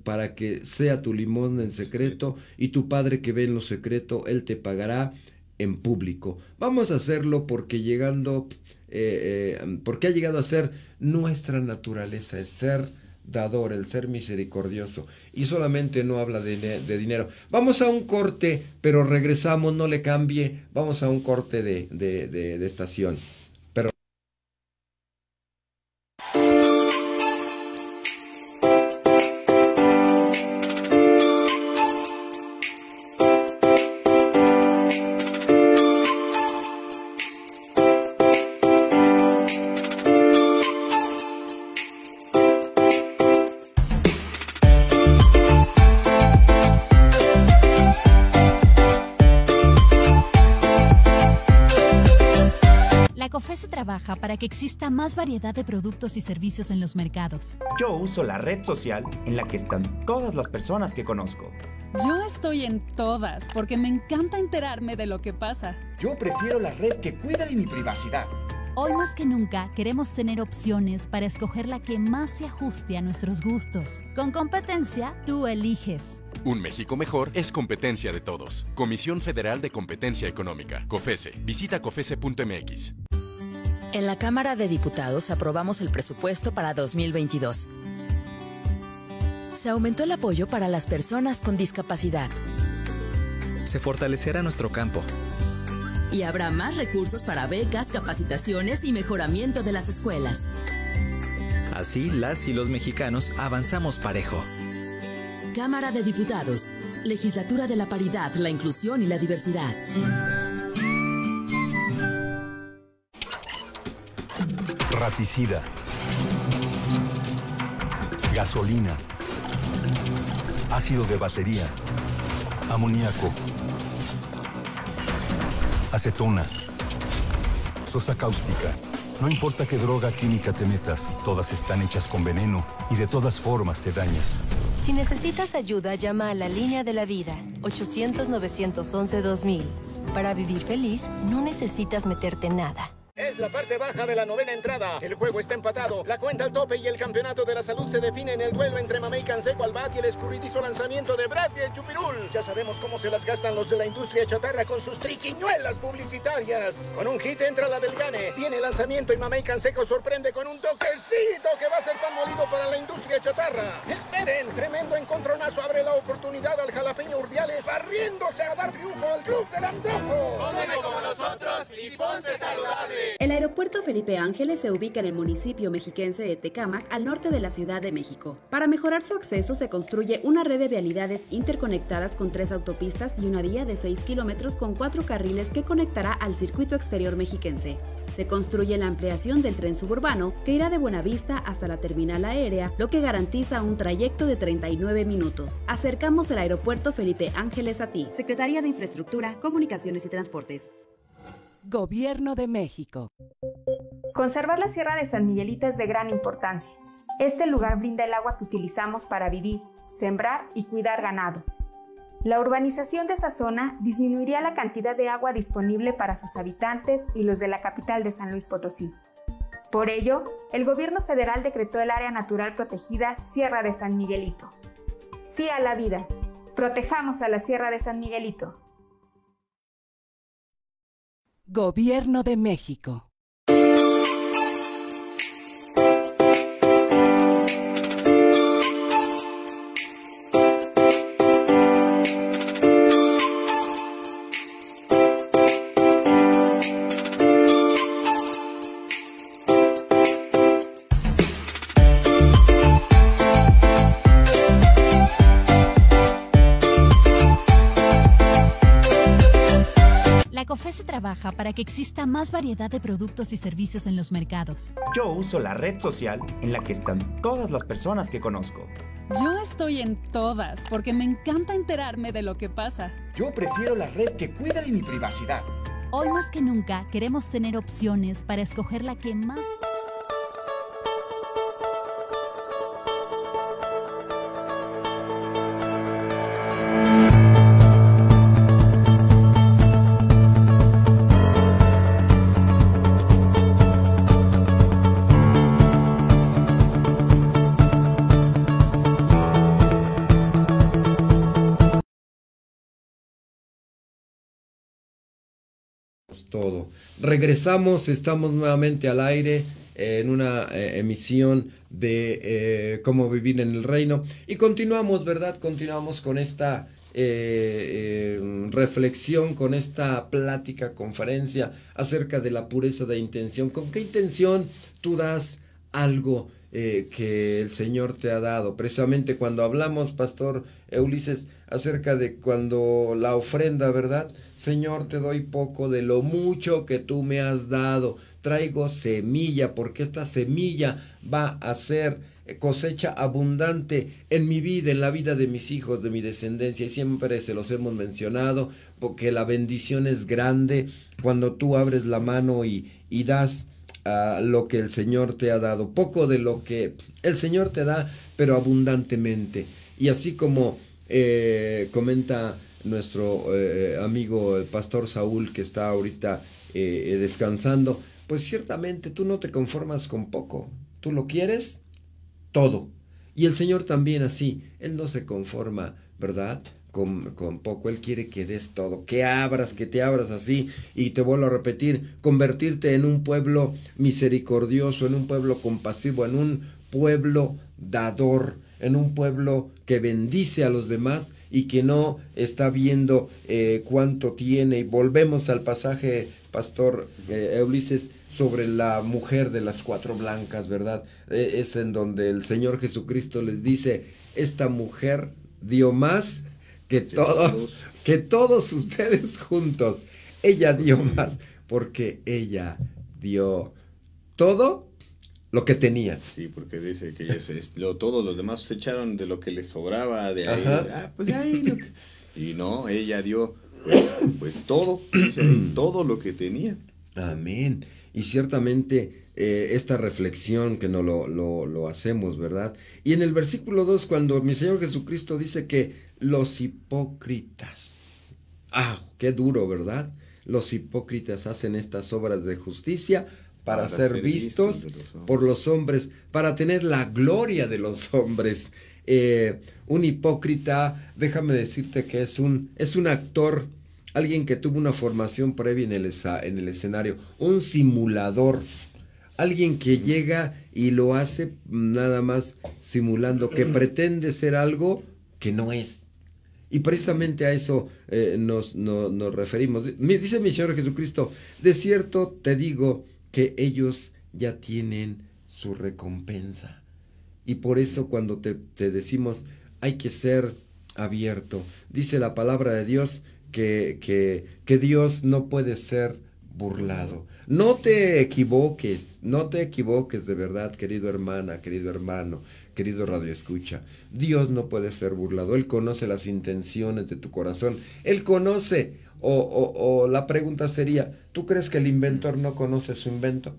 S1: para que sea tu limón en secreto y tu Padre que ve en lo secreto, Él te pagará en público. Vamos a hacerlo porque llegando, eh, eh, porque ha llegado a ser nuestra naturaleza, el ser dador, el ser misericordioso. Y solamente no habla de, dinero. Vamos a un corte, pero regresamos, no le cambie. Vamos a un corte de, de estación. más variedad de productos y servicios en los mercados.
S2: Yo uso la red social en la que están todas las personas que conozco.
S1: Yo estoy en todas porque me encanta enterarme de lo que pasa.
S2: Yo prefiero la red que cuida de mi privacidad.
S1: Hoy más que nunca queremos tener opciones para escoger la que más se ajuste a nuestros gustos. Con competencia, tú eliges. Un México mejor es competencia de todos. Comisión Federal de Competencia Económica, COFESE. Visita COFESE.mx. En la Cámara de Diputados aprobamos el presupuesto para 2022. Se aumentó el apoyo para las personas con discapacidad. Se fortalecerá nuestro campo. Y habrá más recursos para becas, capacitaciones y mejoramiento de las escuelas. Así las y los mexicanos avanzamos parejo. Cámara de Diputados, Legislatura de la Paridad, la Inclusión y la Diversidad. Raticida. Gasolina.
S2: Ácido de batería. Amoníaco. Acetona. Sosa cáustica. No importa qué droga química
S1: te metas, todas están hechas con veneno y de todas formas te dañas. Si necesitas ayuda, llama a la línea de la vida, 800-911-2000. Para vivir feliz, no necesitas meterte nada.
S2: Es la parte baja de la novena entrada. El juego está
S1: empatado. La cuenta al tope y el campeonato de la salud se define en el duelo entre Mamey Canseco al bat y el escurridizo
S2: lanzamiento de y y Chupirul. Ya sabemos cómo se las gastan los de la industria chatarra con sus triquiñuelas publicitarias. Con un hit entra la del Gane. Viene el lanzamiento y Mamey Canseco sorprende con un toquecito que va a ser pan molido para la industria chatarra. Esperen, tremendo encontronazo
S1: abre la oportunidad al jalapeño Urdiales barriéndose a dar triunfo al club del antojo. como nosotros y ponte saludable. El aeropuerto Felipe Ángeles se ubica en el municipio mexiquense de Tecámac, al norte de la Ciudad de México. Para mejorar su acceso se construye una red de vialidades interconectadas con tres autopistas y una vía de 6 kilómetros con cuatro carriles que conectará al circuito exterior mexiquense. Se construye la ampliación del tren suburbano que irá de Buenavista hasta la terminal aérea, lo que garantiza un trayecto de 39 minutos. Acercamos el aeropuerto Felipe Ángeles a ti. Secretaría de Infraestructura, Comunicaciones y Transportes.
S2: Gobierno de México. Conservar la Sierra de San Miguelito es de gran importancia. Este lugar brinda el agua que utilizamos para vivir, sembrar y cuidar ganado. La urbanización de esa zona disminuiría la cantidad de agua disponible para sus habitantes y los de la capital de San Luis Potosí. Por ello, el gobierno federal decretó el área natural protegida Sierra de San Miguelito. Sí a la vida. Protejamos a la Sierra de San Miguelito.
S1: Gobierno de México. exista más variedad de productos y servicios en los mercados.
S2: Yo uso la red social en la que están todas las personas que conozco.
S1: Yo estoy en todas porque me encanta enterarme de lo que pasa.
S2: Yo prefiero la red que cuida de mi privacidad.
S1: Hoy más que nunca queremos tener opciones para escoger la que más todo. Regresamos, estamos nuevamente al aire eh, en una eh, emisión de eh, cómo vivir en el reino. Y continuamos, ¿verdad? Continuamos con esta reflexión, con esta plática, conferencia acerca de la pureza de intención. ¿Con qué intención tú das algo? que el Señor te ha dado. Precisamente cuando hablamos, Pastor Ulises, acerca de cuando la ofrenda, ¿verdad? Señor, te doy poco de lo mucho que tú me has dado. Traigo semilla, porque esta semilla va a ser cosecha abundante en mi vida, en la vida de mis hijos, de mi descendencia. Y siempre se los hemos mencionado, porque la bendición es grande cuando tú abres la mano y, das a ah, lo que el Señor te ha dado. Poco de lo que el Señor te da, pero abundantemente. Y así como eh, comenta nuestro eh, amigo el eh, pastor Saúl que está ahorita eh, descansando, pues ciertamente tú no te conformas con poco, tú lo quieres todo. Y el Señor también así, Él no se conforma, ¿verdad? Con, con, poco, Él quiere que des todo, que abras, que te abras así, y te vuelvo a repetir, convertirte en un pueblo misericordioso, en un pueblo compasivo, en un pueblo dador, en un pueblo que bendice a los demás y que no está viendo eh, cuánto tiene. Y volvemos al pasaje, Pastor eh, sobre la mujer de las cuatro blancas, ¿verdad? Eh, es en donde el Señor Jesucristo les dice, esta mujer dio más que todos, que todos ustedes juntos. Ella dio más porque ella dio todo lo que tenía.
S2: Sí, porque dice que lo, todos los demás se echaron de lo que les sobraba, de ahí, ah, pues Y no, ella dio pues, pues todo,
S1: todo lo que tenía. Amén. Y ciertamente eh, esta reflexión que no lo, lo, lo, hacemos, ¿verdad? Y en el versículo 2, cuando mi Señor Jesucristo dice que los hipócritas, ah, qué duro, ¿verdad? Los hipócritas hacen estas obras de justicia para, ser, vistos, por los hombres, para tener la gloria de los hombres. Eh, un hipócrita, déjame decirte que es un, es un actor, alguien que tuvo una formación previa en el, en el escenario, un simulador, alguien que llega y lo hace nada más simulando, que pretende ser algo que no es. Y precisamente a eso eh, nos, nos referimos. Dice mi Señor Jesucristo, de cierto te digo que ellos ya tienen su recompensa. Y por eso cuando te, decimos hay que ser abierto, dice la palabra de Dios que, que, que Dios no puede ser burlado. No te equivoques, no te equivoques de verdad, querido hermana, querido hermano, querido radio escucha. Dios no puede ser burlado, Él conoce las intenciones de tu corazón, Él conoce, o, la pregunta sería, ¿tú crees que el inventor no conoce su invento?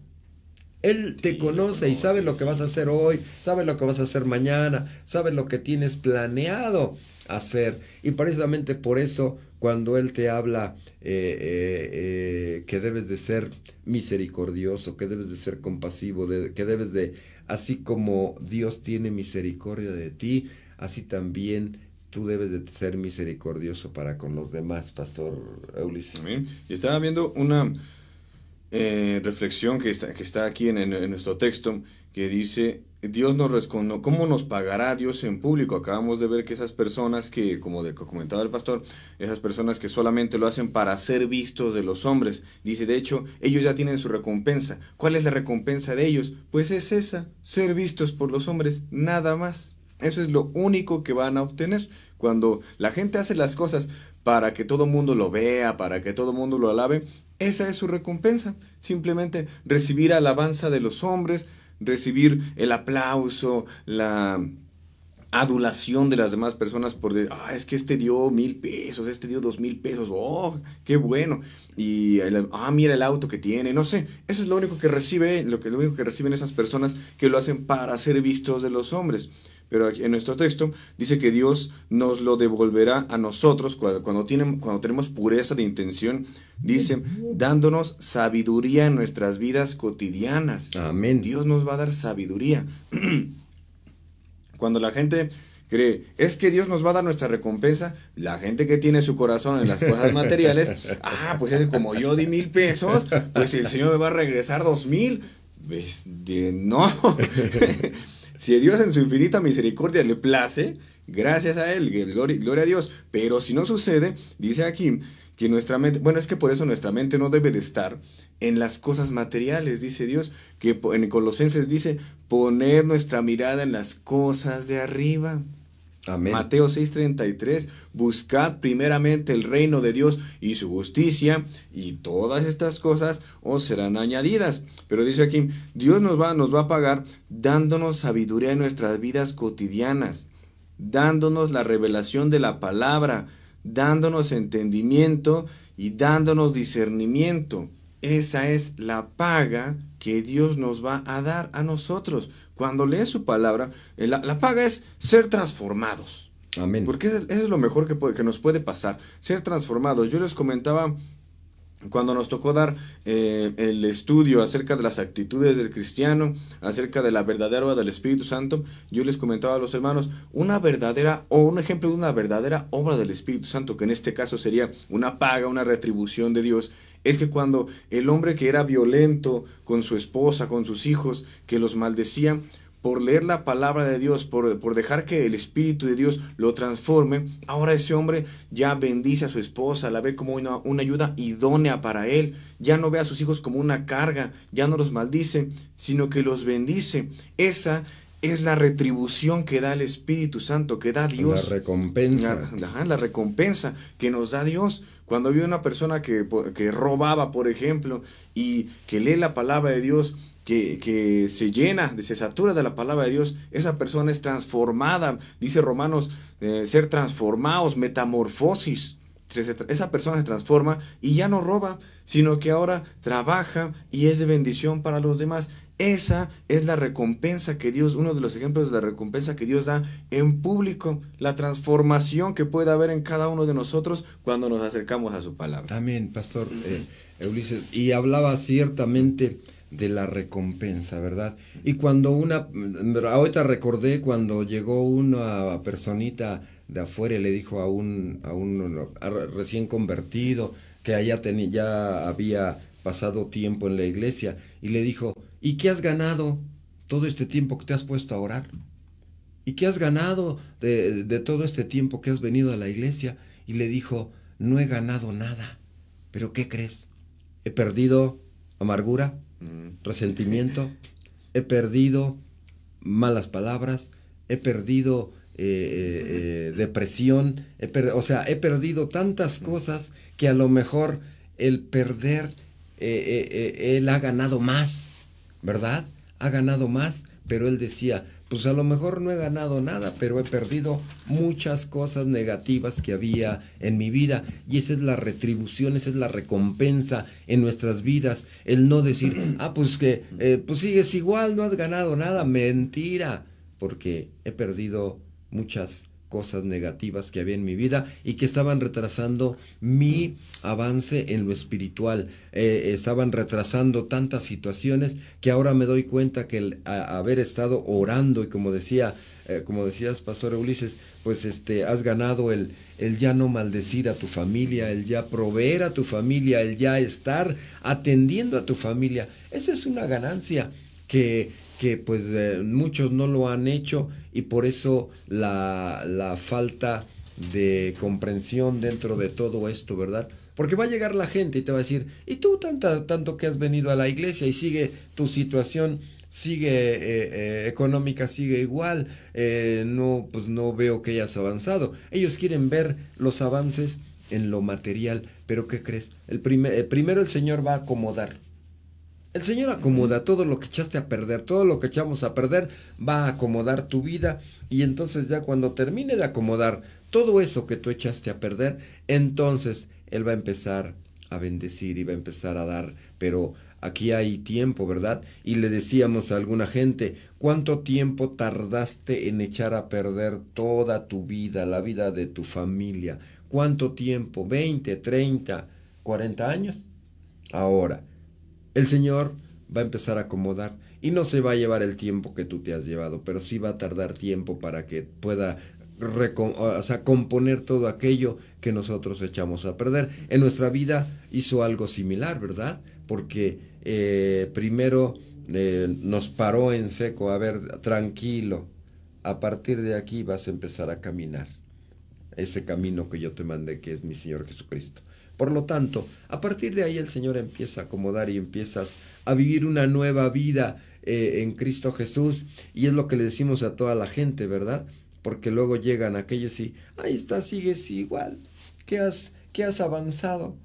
S1: Él te conoce y sabe lo que vas a hacer hoy, sabe lo que vas a hacer mañana, sabe lo que tienes planeado hacer. Y precisamente por eso, cuando Él te habla eh, eh, eh, que debes de ser misericordioso, que debes de ser compasivo, que debes de, así como Dios tiene misericordia de ti, así también
S2: tú debes de ser misericordioso para con los demás, Pastor Ulises. Y estaba viendo una eh, reflexión que está, que está aquí en, nuestro texto, que dice, Dios nos responde, ¿cómo nos pagará Dios en público? Acabamos de ver que esas personas que, como de, comentaba el pastor, esas personas que solamente lo hacen para ser vistos de los hombres, dice, de hecho, ellos ya tienen su recompensa. ¿Cuál es la recompensa de ellos? Pues es esa, ser vistos por los hombres, nada más. Eso es lo único que van a obtener. Cuando la gente hace las cosas para que todo el mundo lo vea, para que todo el mundo lo alabe, esa es su recompensa. Simplemente recibir alabanza de los hombres, recibir el aplauso, la adulación de las demás personas por decir, ah, es que este dio mil pesos, este dio dos mil pesos, oh, qué bueno. Y, ah, mira el auto que tiene, no sé. Eso es lo único que recibe, lo, que, lo único que reciben esas personas que lo hacen para ser vistos de los hombres. Pero en nuestro texto dice que Dios nos lo devolverá a nosotros cuando, cuando tenemos pureza de intención. Dice, dándonos sabiduría en nuestras vidas cotidianas. Amén. Dios nos va a dar sabiduría. cuando la gente cree, es que Dios nos va a dar nuestra recompensa, la gente que tiene su corazón en las cosas materiales, ah, pues es como yo di mil pesos, pues el Señor me va a regresar dos mil. Pues, no. Si Dios en su infinita misericordia le place, gracias a Él, gloria, a Dios. Pero si no sucede, dice aquí que nuestra mente, bueno, es que por eso nuestra mente no debe de estar en las cosas materiales, dice Dios, que en Colosenses dice, poner nuestra mirada en las cosas de arriba. Mateo 6:33, buscad primeramente el reino de Dios y su justicia y todas estas cosas os serán añadidas. Pero dice aquí, Dios nos va, nos va a pagar dándonos sabiduría en nuestras vidas cotidianas, dándonos la revelación de la palabra, dándonos entendimiento y dándonos discernimiento. Esa es la paga que Dios nos va a dar a nosotros cuando lees su palabra, eh, la, paga es ser transformados. Amén. Porque eso, es lo mejor que, nos puede pasar, ser transformados. Yo les comentaba cuando nos tocó dar eh, el estudio acerca de las actitudes del cristiano, acerca de la verdadera obra del Espíritu Santo, yo les comentaba a los hermanos una verdadera o un ejemplo de una verdadera obra del Espíritu Santo, que en este caso sería una paga, una retribución de Dios, es que cuando el hombre que era violento con su esposa, con sus hijos, que los maldecía, por leer la palabra de Dios, por, por, dejar que el Espíritu de Dios lo transforme, ahora ese hombre ya bendice a su esposa, la ve como una, ayuda idónea para él, ya no ve a sus hijos como una carga, ya no los maldice, sino que los bendice. Esa es la retribución que da el Espíritu Santo, que da Dios. La recompensa. la recompensa que nos da Dios cuando había una persona que, robaba, por ejemplo, y que lee la palabra de Dios, que, se llena, se satura de la palabra de Dios, esa persona es transformada. Dice Romanos, eh, ser transformados, metamorfosis. Esa persona se transforma y ya no roba, sino que ahora trabaja y es de bendición para los demás. Esa es la recompensa que Dios, uno de los ejemplos de la recompensa que Dios da en público, la transformación que puede haber en cada uno de nosotros cuando nos acercamos a su palabra. Amén, Pastor
S1: Eulises eh, Y hablaba ciertamente de la recompensa, ¿verdad? Y cuando una, ahorita recordé cuando llegó una personita de afuera y le dijo a un, a recién convertido que allá tenía, ya había pasado tiempo en la iglesia y le dijo, ¿Y qué has ganado todo este tiempo que te has puesto a orar? ¿Y qué has ganado de, todo este tiempo que has venido a la iglesia? Y le dijo, no he ganado nada. ¿Pero qué crees? He perdido amargura, mm. resentimiento, he perdido malas palabras, he perdido eh, eh, depresión, o sea, he perdido tantas mm. cosas que a lo mejor el perder, eh, él ha ganado más ¿verdad? Ha ganado más, pero él decía, pues a lo mejor no he ganado nada, pero he perdido muchas cosas negativas que había en mi vida. Y esa es la retribución, esa es la recompensa en nuestras vidas. El no decir, ah, pues que, eh, pues sigues igual, no has ganado nada. Mentira, porque he perdido muchas cosas negativas que había en mi vida y que estaban retrasando mi avance en lo espiritual. Eh, estaban retrasando tantas situaciones que ahora me doy cuenta que el haber estado orando y como decía, eh, como decías, Pastor Ulises, pues este, has ganado el, el ya no maldecir a tu familia, el ya proveer a tu familia, el ya estar atendiendo a tu familia. Esa es una ganancia que, que pues eh, muchos no lo han hecho y por eso la, falta de comprensión dentro de todo esto, ¿verdad? Porque va a llegar la gente y te va a decir, ¿y tú tanta, tanto que has venido a la iglesia y sigue tu situación? sigue eh, eh, económica sigue igual eh, no pues no veo que hayas avanzado ellos quieren ver los avances en lo material pero qué crees el primero el señor va a acomodar el Señor acomoda todo lo que echaste a perder, todo lo que echamos a perder va a acomodar tu vida y entonces ya cuando termine de acomodar todo eso que tú echaste a perder, entonces Él va a empezar a bendecir y va a empezar a dar, pero aquí hay tiempo, ¿verdad? Y le decíamos a alguna gente, ¿cuánto tiempo tardaste en echar a perder toda tu vida, la vida de tu familia? ¿Cuánto tiempo? ¿20, 30, 40 años? Ahora, el Señor va a empezar a acomodar y no se va a llevar el tiempo que tú te has llevado, pero sí va a tardar tiempo para que pueda componer todo aquello que nosotros echamos a perder. En nuestra vida hizo algo similar, ¿verdad? Porque eh, primero eh, nos paró en seco, a ver, tranquilo, a partir de aquí vas a empezar a caminar ese camino que yo te mandé, que es mi Señor Jesucristo. Por lo tanto, a partir de ahí el Señor empieza a acomodar y empiezas a vivir una nueva vida eh, en Cristo Jesús. Y es lo que le decimos a toda la gente, ¿verdad? Porque luego llegan aquellos y, ahí está, sigues igual. ¿Qué has, has avanzado?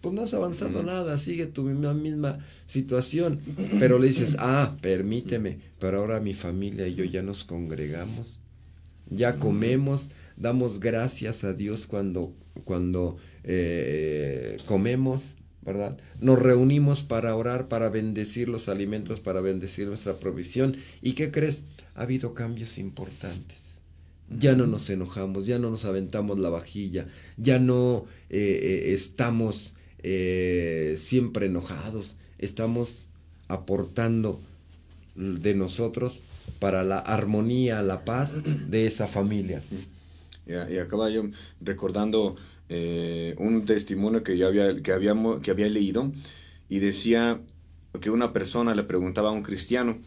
S1: Pues no has avanzado nada, sigue tu misma, misma situación. Pero le dices, ah, permíteme, pero ahora mi familia y yo ya nos congregamos, ya comemos, damos gracias a Dios cuando, cuando eh, comemos, ¿verdad? Nos reunimos para orar, para bendecir los alimentos, para bendecir nuestra provisión. ¿Y qué crees? Ha habido cambios importantes. Ya no nos enojamos, ya no nos aventamos la vajilla, ya no eh, eh, estamos siempre enojados, estamos aportando de nosotros
S2: para la armonía, la paz de esa familia. Y, acaba yo recordando eh, un testimonio que yo había, que, que había leído y decía que una persona le preguntaba a un cristiano,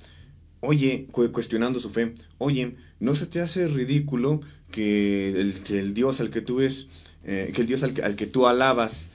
S2: oye, cuestionando su fe, oye, ¿no se te hace ridículo que el, Dios al que tú ves, que el Dios al que, tú alabas,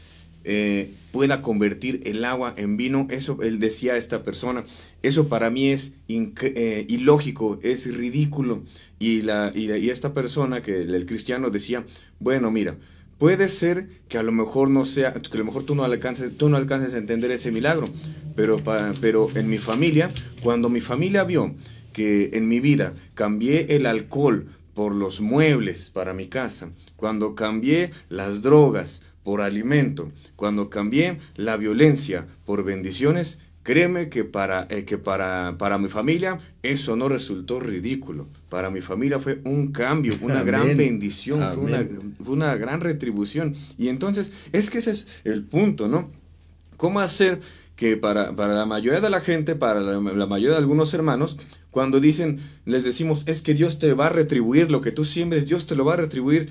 S2: pueda convertir el agua en vino, eso él decía a esta persona, eso para mí es eh, ilógico, es ridículo. Y, la, y esta persona, que el cristiano decía, bueno, mira, Puede ser que a lo mejor no sea, que lo mejor tú no alcances, tú no alcances a entender ese milagro, pero, pero en mi familia, cuando mi familia vio que en mi vida cambié el alcohol por los muebles para mi casa, cuando cambié las drogas por alimento, cuando cambié la violencia por bendiciones, Créeme que, para, eh, que para, para mi familia eso no resultó ridículo. Para mi familia fue un cambio, una gran bendición, fue una, gran retribución. Y entonces, es que ese es el punto, ¿no? ¿Cómo hacer que para, la mayoría de la gente, para la, mayoría de algunos hermanos, cuando dicen, les decimos, es que Dios te va a retribuir lo que tú siembres, Dios te lo va a retribuir,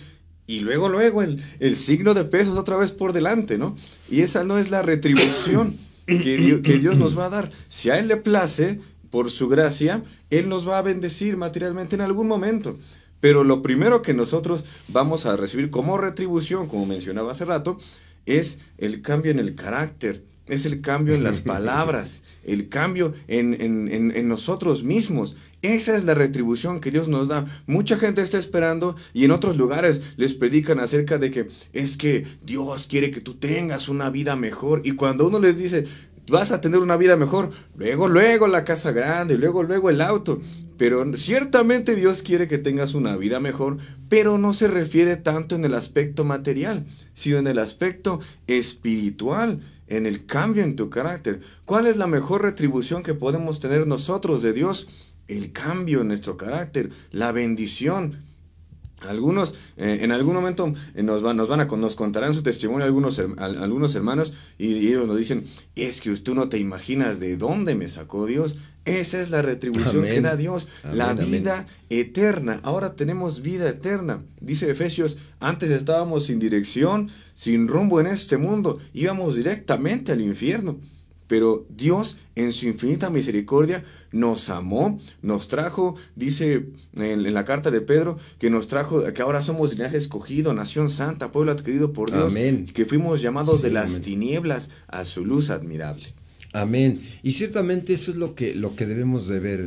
S2: y luego, luego, el, el signo de pesos otra vez por delante, ¿no? Y esa no es la retribución que Dios, nos va a dar. Si a Él le place, por su gracia, Él nos va a bendecir materialmente en algún momento. Pero lo primero que nosotros vamos a recibir como retribución, como mencionaba hace rato, es el cambio en el carácter, es el cambio en las palabras, el cambio en, nosotros mismos. Esa es la retribución que Dios nos da. Mucha gente está esperando y en otros lugares les predican acerca de que es que Dios quiere que tú tengas una vida mejor. Y cuando uno les dice, vas a tener una vida mejor. Luego, luego la casa grande, luego, luego el auto. Pero ciertamente Dios quiere que tengas una vida mejor, pero no se refiere tanto en el aspecto material, sino en el aspecto espiritual, en el cambio en tu carácter. ¿Cuál es la mejor retribución que podemos tener nosotros de Dios? El cambio en nuestro carácter, la bendición algunos, eh, en algún momento eh, nos, van nos, van a, nos contarán su testimonio algunos, algunos hermanos y, ellos nos dicen, es que usted no te imaginas de dónde me sacó Dios. Esa es la retribución que da Dios, la vida eterna. Ahora tenemos vida eterna. Dice Efesios, antes estábamos sin dirección, sin rumbo en este mundo, íbamos directamente al infierno. Pero Dios, en su infinita misericordia, nos amó, nos trajo, dice en, la carta de Pedro, que nos trajo, que ahora somos linaje escogido, nación santa, pueblo adquirido por Dios, Amén. que fuimos llamados de las tinieblas a su luz
S1: admirable. Amén. Y ciertamente eso es lo que, lo que debemos de ver,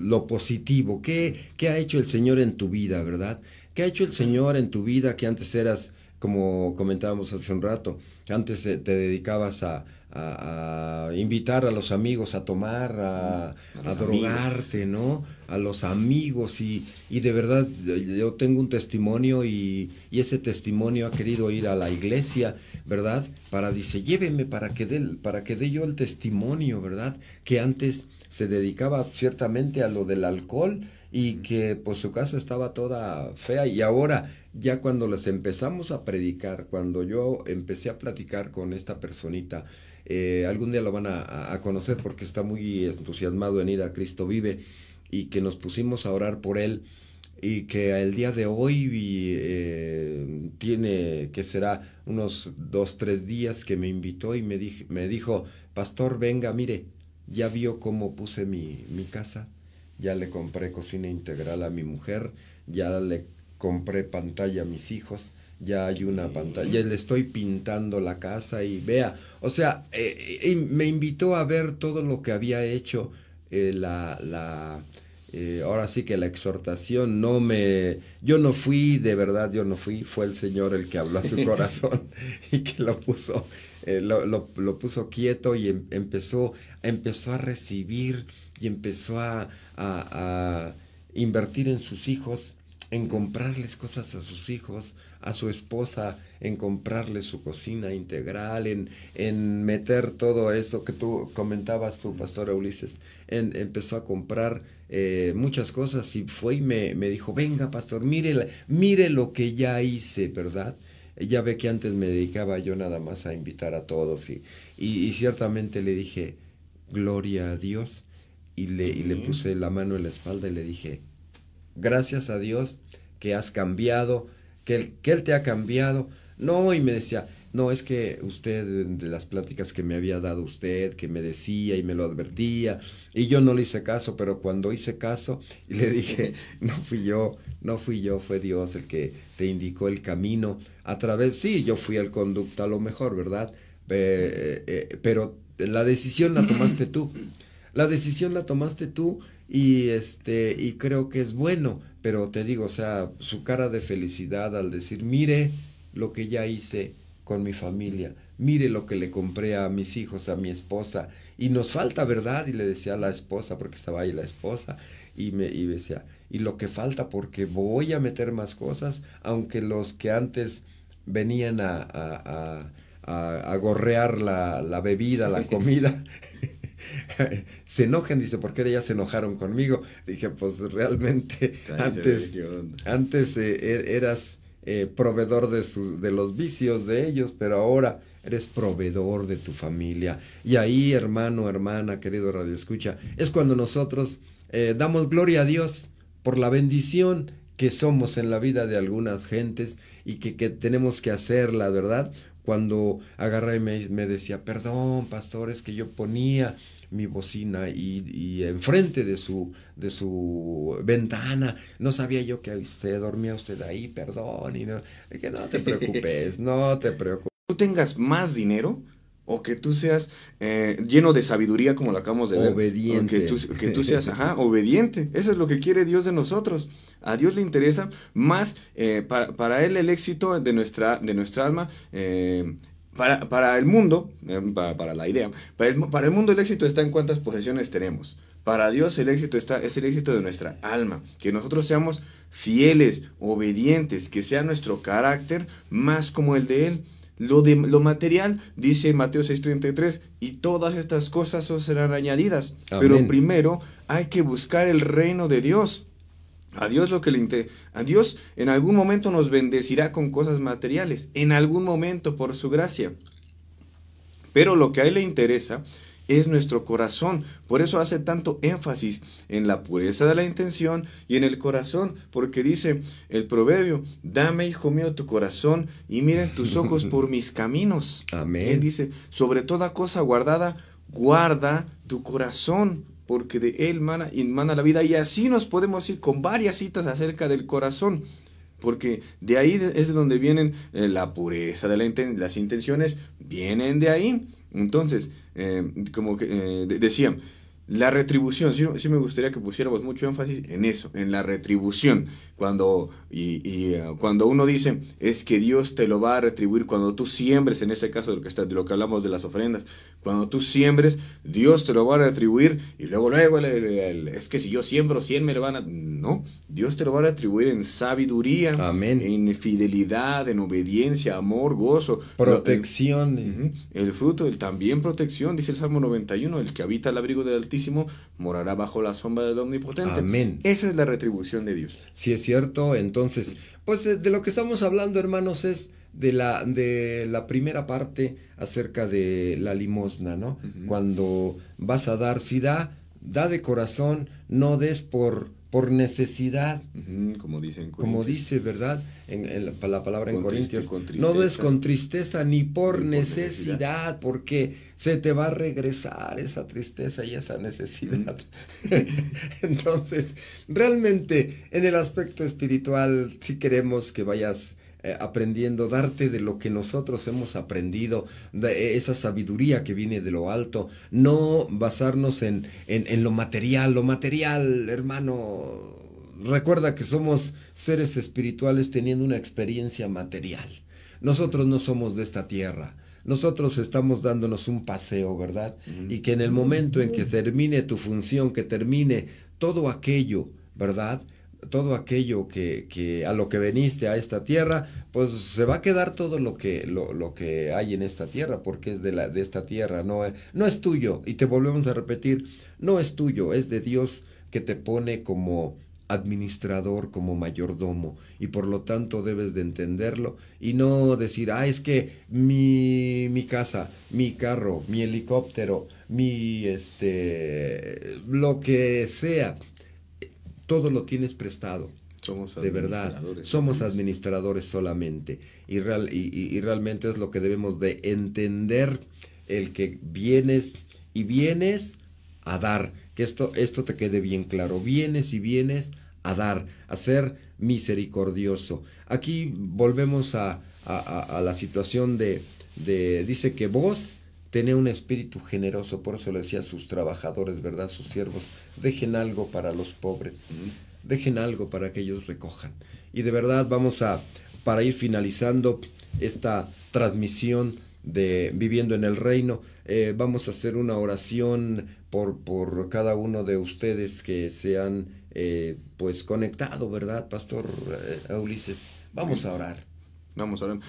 S1: lo positivo. ¿Qué, ¿Qué ha hecho el Señor en tu vida, verdad? ¿Qué ha hecho el Señor en tu vida que antes eras, como comentábamos hace un rato, antes eh, te dedicabas a, a, invitar a los amigos a tomar, a, drogarte, ¿no? A los amigos y, y, de verdad yo tengo un testimonio y, ese testimonio ha querido ir a la iglesia, ¿verdad? Para, dice, lléveme para que, dé, para que dé yo el testimonio, ¿verdad? Que antes se dedicaba ciertamente a lo del alcohol y que pues su casa estaba toda fea y ahora ya cuando les empezamos a predicar, cuando yo empecé a platicar con esta personita, eh, algún día lo van a, conocer porque está muy entusiasmado en ir a Cristo Vive y que nos pusimos a orar por él y que el día de hoy eh, tiene que será unos dos, tres días que me invitó y me, dije, me dijo, pastor, venga, mire, ya vio cómo puse mi, mi casa, ya le compré cocina integral a mi mujer, ya le compré pantalla a mis hijos, ya hay una pantalla, le estoy pintando la casa y vea, o sea, eh, eh, me invitó a ver todo lo que había hecho eh, la, ahora sí que la exhortación no me, yo no fui, de verdad yo no fui, fue el Señor el que habló a su corazón y que lo puso, lo, puso quieto y em, empezó, empezó a recibir y empezó a invertir en sus hijos en comprarles cosas a sus hijos, a su esposa, en comprarles su cocina integral, en, en meter todo eso que tú comentabas, tu Pastor Ulises, empezó a comprar eh, muchas cosas y fue y me, dijo, venga pastor, mire, mire lo que ya hice, ¿verdad? Ya ve que antes me dedicaba yo nada más a invitar a todos y, y, ciertamente le dije, gloria a Dios. Y le, y le puse la mano en la espalda y le dije, gracias a Dios que has cambiado, que, Él te ha cambiado. No, y me decía, no, es que usted, de las pláticas que me había dado usted, que me decía y me lo advertía, y yo no le hice caso, pero cuando hice caso y le dije, no fui yo, no fui yo, fue Dios el que te indicó el camino a través, sí, yo fui el conducta a lo mejor, ¿verdad? Eh, eh, pero la decisión la tomaste tú, la decisión la tomaste tú y este y creo que es bueno pero te digo o sea su cara de felicidad al decir mire lo que ya hice con mi familia mire lo que le compré a mis hijos a mi esposa y nos falta verdad y le decía a la esposa porque estaba ahí la esposa y me y decía y lo que falta porque voy a meter más cosas aunque los que antes venían a, a, gorrear la bebida la comida se enojen, dice, ¿por qué ya se enojaron conmigo? Dije, pues realmente antes, antes eh, e, eras eh, proveedor de, sus, de los vicios de ellos, pero ahora eres proveedor de tu familia. Y ahí, hermano, hermana, querido Radio Escucha, es cuando nosotros eh, damos gloria a Dios por la bendición que somos en la vida de algunas gentes y que, que tenemos que hacerla, ¿verdad? Cuando agarré y me, decía, perdón, pastor, es que yo ponía mi bocina y, y, enfrente de su, de su ventana. No sabía yo que usted dormía usted ahí, perdón. Y que no
S2: te preocupes, no te preocupes. Tú tengas más dinero, o que tú seas eh, lleno de sabiduría como lo acabamos de ver. Obediente. Que, tú, seas, ajá, obediente. Eso es lo que quiere Dios de nosotros. A Dios le interesa más, eh, para, Él el éxito de nuestra, de nuestra alma. Eh, para, el mundo, para, la idea, para el, para el mundo el éxito está en cuántas posesiones tenemos. Para Dios el éxito está, es el éxito de nuestra alma, que nosotros seamos fieles, obedientes, que sea nuestro carácter más como el de Él. Lo, material, dice Mateo 6:33, y todas estas cosas serán añadidas. Pero primero hay que buscar el reino de Dios. A Dios lo que le inter... a Dios en algún momento nos bendecirá con cosas materiales, en algún momento por su gracia. Pero lo que a él le interesa es nuestro corazón. Por eso hace tanto énfasis en la pureza de la intención y en el corazón, porque dice el proverbio, dame, hijo mío, tu corazón y miren tus ojos por mis caminos. Amén. él dice, sobre toda cosa guardada, guarda tu corazón, porque de él mana, mana la vida. Y así nos podemos ir con varias citas acerca del corazón, porque de ahí es de donde vienen eh, la pureza de las intenciones, vienen de ahí. Entonces, eh, como que, eh, decían, la retribución, sí, me gustaría que pusiéramos mucho énfasis en eso, en la retribución. Cuando, y, eh, cuando uno dice, es que Dios te lo va a retribuir cuando tú siembres, en ese caso lo que, está, de lo que hablamos de las ofrendas, cuando tú siembres, Dios te lo va a retribuir y luego, luego, es que si yo siembro 100 me lo van a... No, Dios te lo va a retribuir en sabiduría, Amén. en fidelidad, en obediencia, amor, gozo. Protección. el, fruto, el también protección, dice el Salmo 91, el que habita el abrigo del Altísimo morará bajo la sombra del Omnipotente. Amén. Esa es la retribución de Dios. Si es cierto, entonces, pues eh, de lo que estamos hablando, hermanos,
S1: es de la, de la primera parte acerca de la limosna, ¿no? Cuando vas a dar, si da, da de corazón, no des por, por necesidad.
S2: como dicen. Como
S1: dice, ¿verdad? En, la, palabra en Corintios.
S2: no des con
S1: tristeza ni por, necesidad, porque se te va a regresar esa tristeza y esa necesidad. Entonces, realmente en el aspecto espiritual, si queremos que vayas eh, aprendiendo, darte de lo que nosotros hemos aprendido, de esa sabiduría que viene de lo alto, no basarnos en, lo material, lo material, hermano, recuerda que somos seres espirituales teniendo una experiencia material. Nosotros no somos de esta tierra. Nosotros estamos dándonos un paseo, ¿verdad? Y que en el momento en que termine tu función, que termine todo aquello, ¿verdad? todo aquello que, que, a lo que veniste a esta tierra, pues se va a quedar todo lo que, lo, que hay en esta tierra, porque es de, la, de esta tierra, no, eh, no es tuyo. Y te volvemos a repetir, no es tuyo, es de Dios que te pone como administrador, como mayordomo, y por lo tanto debes de entenderlo y no decir, ah, es que mi, mi casa, mi carro, mi helicóptero, mi, este, lo que sea, todo lo tienes prestado. Somos de verdad, somos administradores solamente. Y, y, realmente es lo que debemos de entender, el que vienes y vienes a dar. Que esto, esto te quede bien claro. Vienes y vienes a dar, a ser misericordioso. Aquí volvemos a, la situación de, de, dice que vos Tener un espíritu generoso, por eso le decía a sus trabajadores, ¿verdad? Sus siervos, dejen algo para los pobres, dejen algo para que ellos recojan. Y de verdad vamos a, para ir finalizando esta transmisión de Viviendo en el Reino, eh, vamos a hacer una oración por, por cada uno de ustedes que se han eh,
S2: pues conectado, ¿verdad, Pastor eh, Ulises? Vamos a orar. Vamos a orar.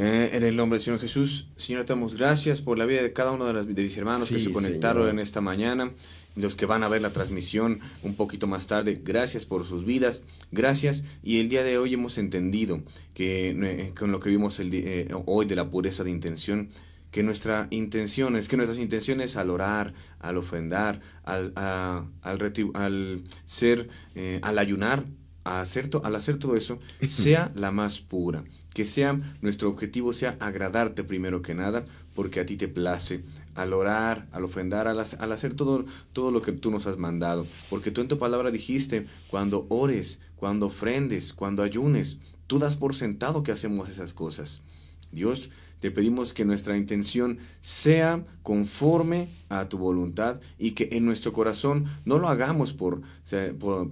S2: Eh, en el nombre del Señor Jesús, Señor, te damos gracias por la vida de cada uno de, las, mis hermanos que se conectaron en esta mañana, los que van a ver la transmisión un poquito más tarde. Gracias por sus vidas, gracias. Y el día de hoy hemos entendido que eh, con lo que vimos el, eh, hoy de la pureza de intención, que nuestra intención es que nuestras intenciones al orar, al ofendar, al, al, ser, al ayunar, a al hacer todo eso, sea la más pura que sea nuestro objetivo sea agradarte primero que nada, porque a ti te place al orar, al ofrendar, al, hacer todo, todo lo que tú nos has mandado, porque tú en tu palabra dijiste, cuando ores, cuando ofrendes, cuando ayunes, tú das por sentado que hacemos esas cosas. Dios, te pedimos que nuestra intención sea conforme a tu voluntad y que en nuestro corazón no lo hagamos por,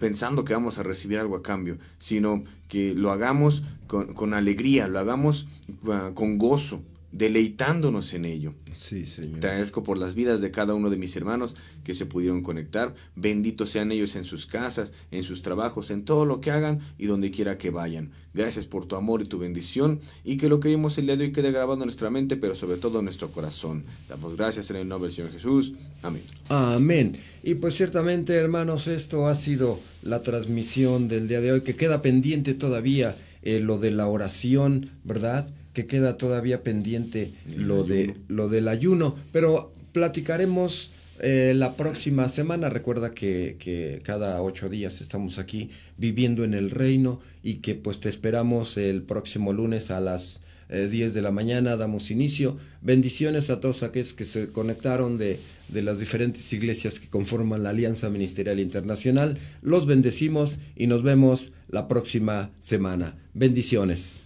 S2: pensando que vamos a recibir algo a cambio, sino que lo hagamos con, alegría, lo hagamos ah, con gozo, deleitándonos en ello. Sí, señor. Te agradezco por las vidas de cada uno de mis hermanos que se pudieron conectar. Benditos sean ellos en sus casas, en sus trabajos, en todo lo que hagan y donde quiera que vayan. Gracias por tu amor y tu bendición y que lo que vimos el día de hoy quede grabado en nuestra mente, pero sobre todo en nuestro corazón. Damos gracias en el nombre del Señor Jesús. Amén.
S1: Amén. Y pues ciertamente, hermanos, esto ha sido la transmisión del día de hoy que queda pendiente todavía eh, lo de la oración, ¿verdad? que queda todavía pendiente lo, de, lo del ayuno, pero platicaremos eh, la próxima semana. Recuerda que, cada ocho días estamos aquí viviendo en el reino y que pues te esperamos el próximo lunes a las eh, diez 10 de la mañana. Damos inicio. Bendiciones a todos aquellos que se conectaron de, las diferentes iglesias que conforman la Alianza Ministerial Internacional. Los bendecimos y nos vemos la próxima semana. Bendiciones.